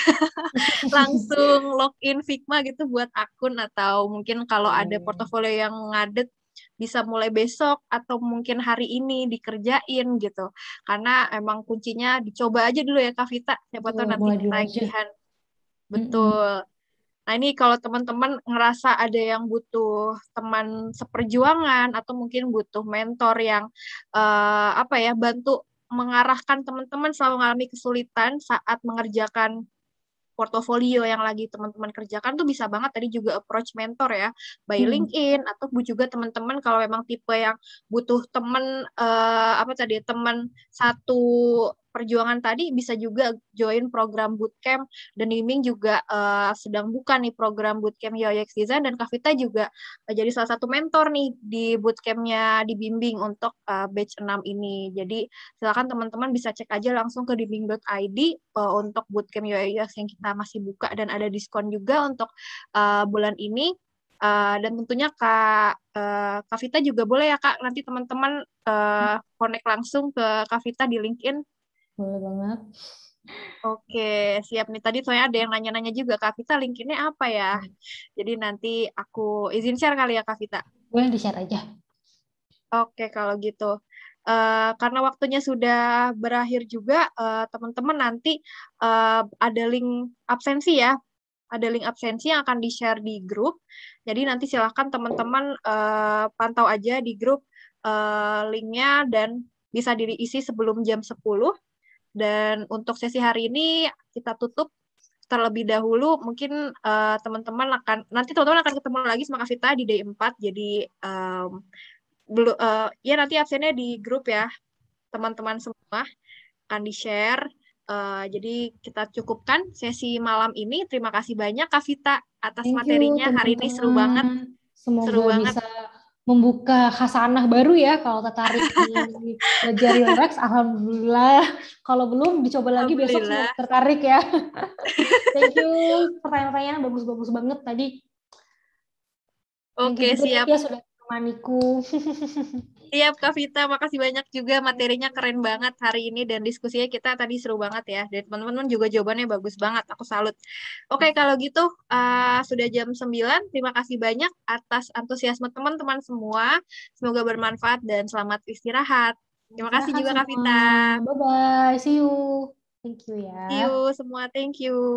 langsung login Figma gitu buat akun atau mungkin kalau ada iya. portofolio yang ngadet bisa mulai besok atau mungkin hari ini dikerjain gitu. Karena emang kuncinya dicoba aja dulu ya Kak Vita, siapa iya, tahu nanti ketagihan. Betul. Mm-hmm. Nah ini kalau teman-teman ngerasa ada yang butuh teman seperjuangan atau mungkin butuh mentor yang uh, apa ya bantu mengarahkan teman-teman selalu mengalami kesulitan saat mengerjakan portofolio yang lagi teman-teman kerjakan tuh bisa banget tadi juga approach mentor ya by hmm. LinkedIn atau bu juga teman-teman kalau memang tipe yang butuh teman uh, apa tadi teman satu perjuangan tadi bisa juga join program bootcamp dan Iming juga uh, sedang buka nih program bootcamp UX Design dan Kavita juga uh, jadi salah satu mentor nih di bootcampnya dibimbing untuk uh, batch 6 ini jadi silakan teman-teman bisa cek aja langsung ke dibimbing.id uh, untuk bootcamp UX yang kita masih buka dan ada diskon juga untuk uh, bulan ini Uh, dan tentunya Kak, Kavita juga boleh ya Kak, nanti teman-teman uh, connect langsung ke Kavita di LinkedIn boleh banget. Oke, siap nih. Tadi soalnya ada yang nanya-nanya juga, Kak Vita linkinnya apa ya? Hmm. Jadi nanti aku izin share kali ya, Kak Vita. Boleh di-share aja. Oke, kalau gitu. Uh, karena waktunya sudah berakhir juga, teman eh, teman-teman nanti uh, ada link absensi ya. Ada link absensi yang akan di-share di grup. Jadi nanti silahkan teman-teman uh, pantau aja di grup uh, linknya dan bisa diisi sebelum jam 10 dan untuk sesi hari ini kita tutup terlebih dahulu mungkin teman eh, teman-teman akan nanti teman-teman akan ketemu lagi sama Kavita di day 4 jadi um, belum uh, eh, ya nanti absennya di grup ya teman-teman semua akan di-share uh, jadi kita cukupkan sesi malam ini terima kasih banyak Kavita atas Thank materinya hari ini seru banget semoga seru banget membuka khasanah baru ya kalau tertarik belajar relax alhamdulillah kalau belum dicoba lagi besok tertarik ya thank you pertanyaan-pertanyaan bagus-bagus banget tadi oke okay, ya, siap ya sudah maniku. Iya, Kak Vita, makasih banyak juga materinya keren banget hari ini dan diskusinya kita tadi seru banget ya. Dan teman-teman juga jawabannya bagus banget, aku salut. Oke, kalau gitu uh, sudah jam 9, terima kasih banyak atas antusiasme teman-teman semua. Semoga bermanfaat dan selamat istirahat. Terima kasih juga Kak Vita. Bye bye, see you. Thank you ya. See you semua, thank you.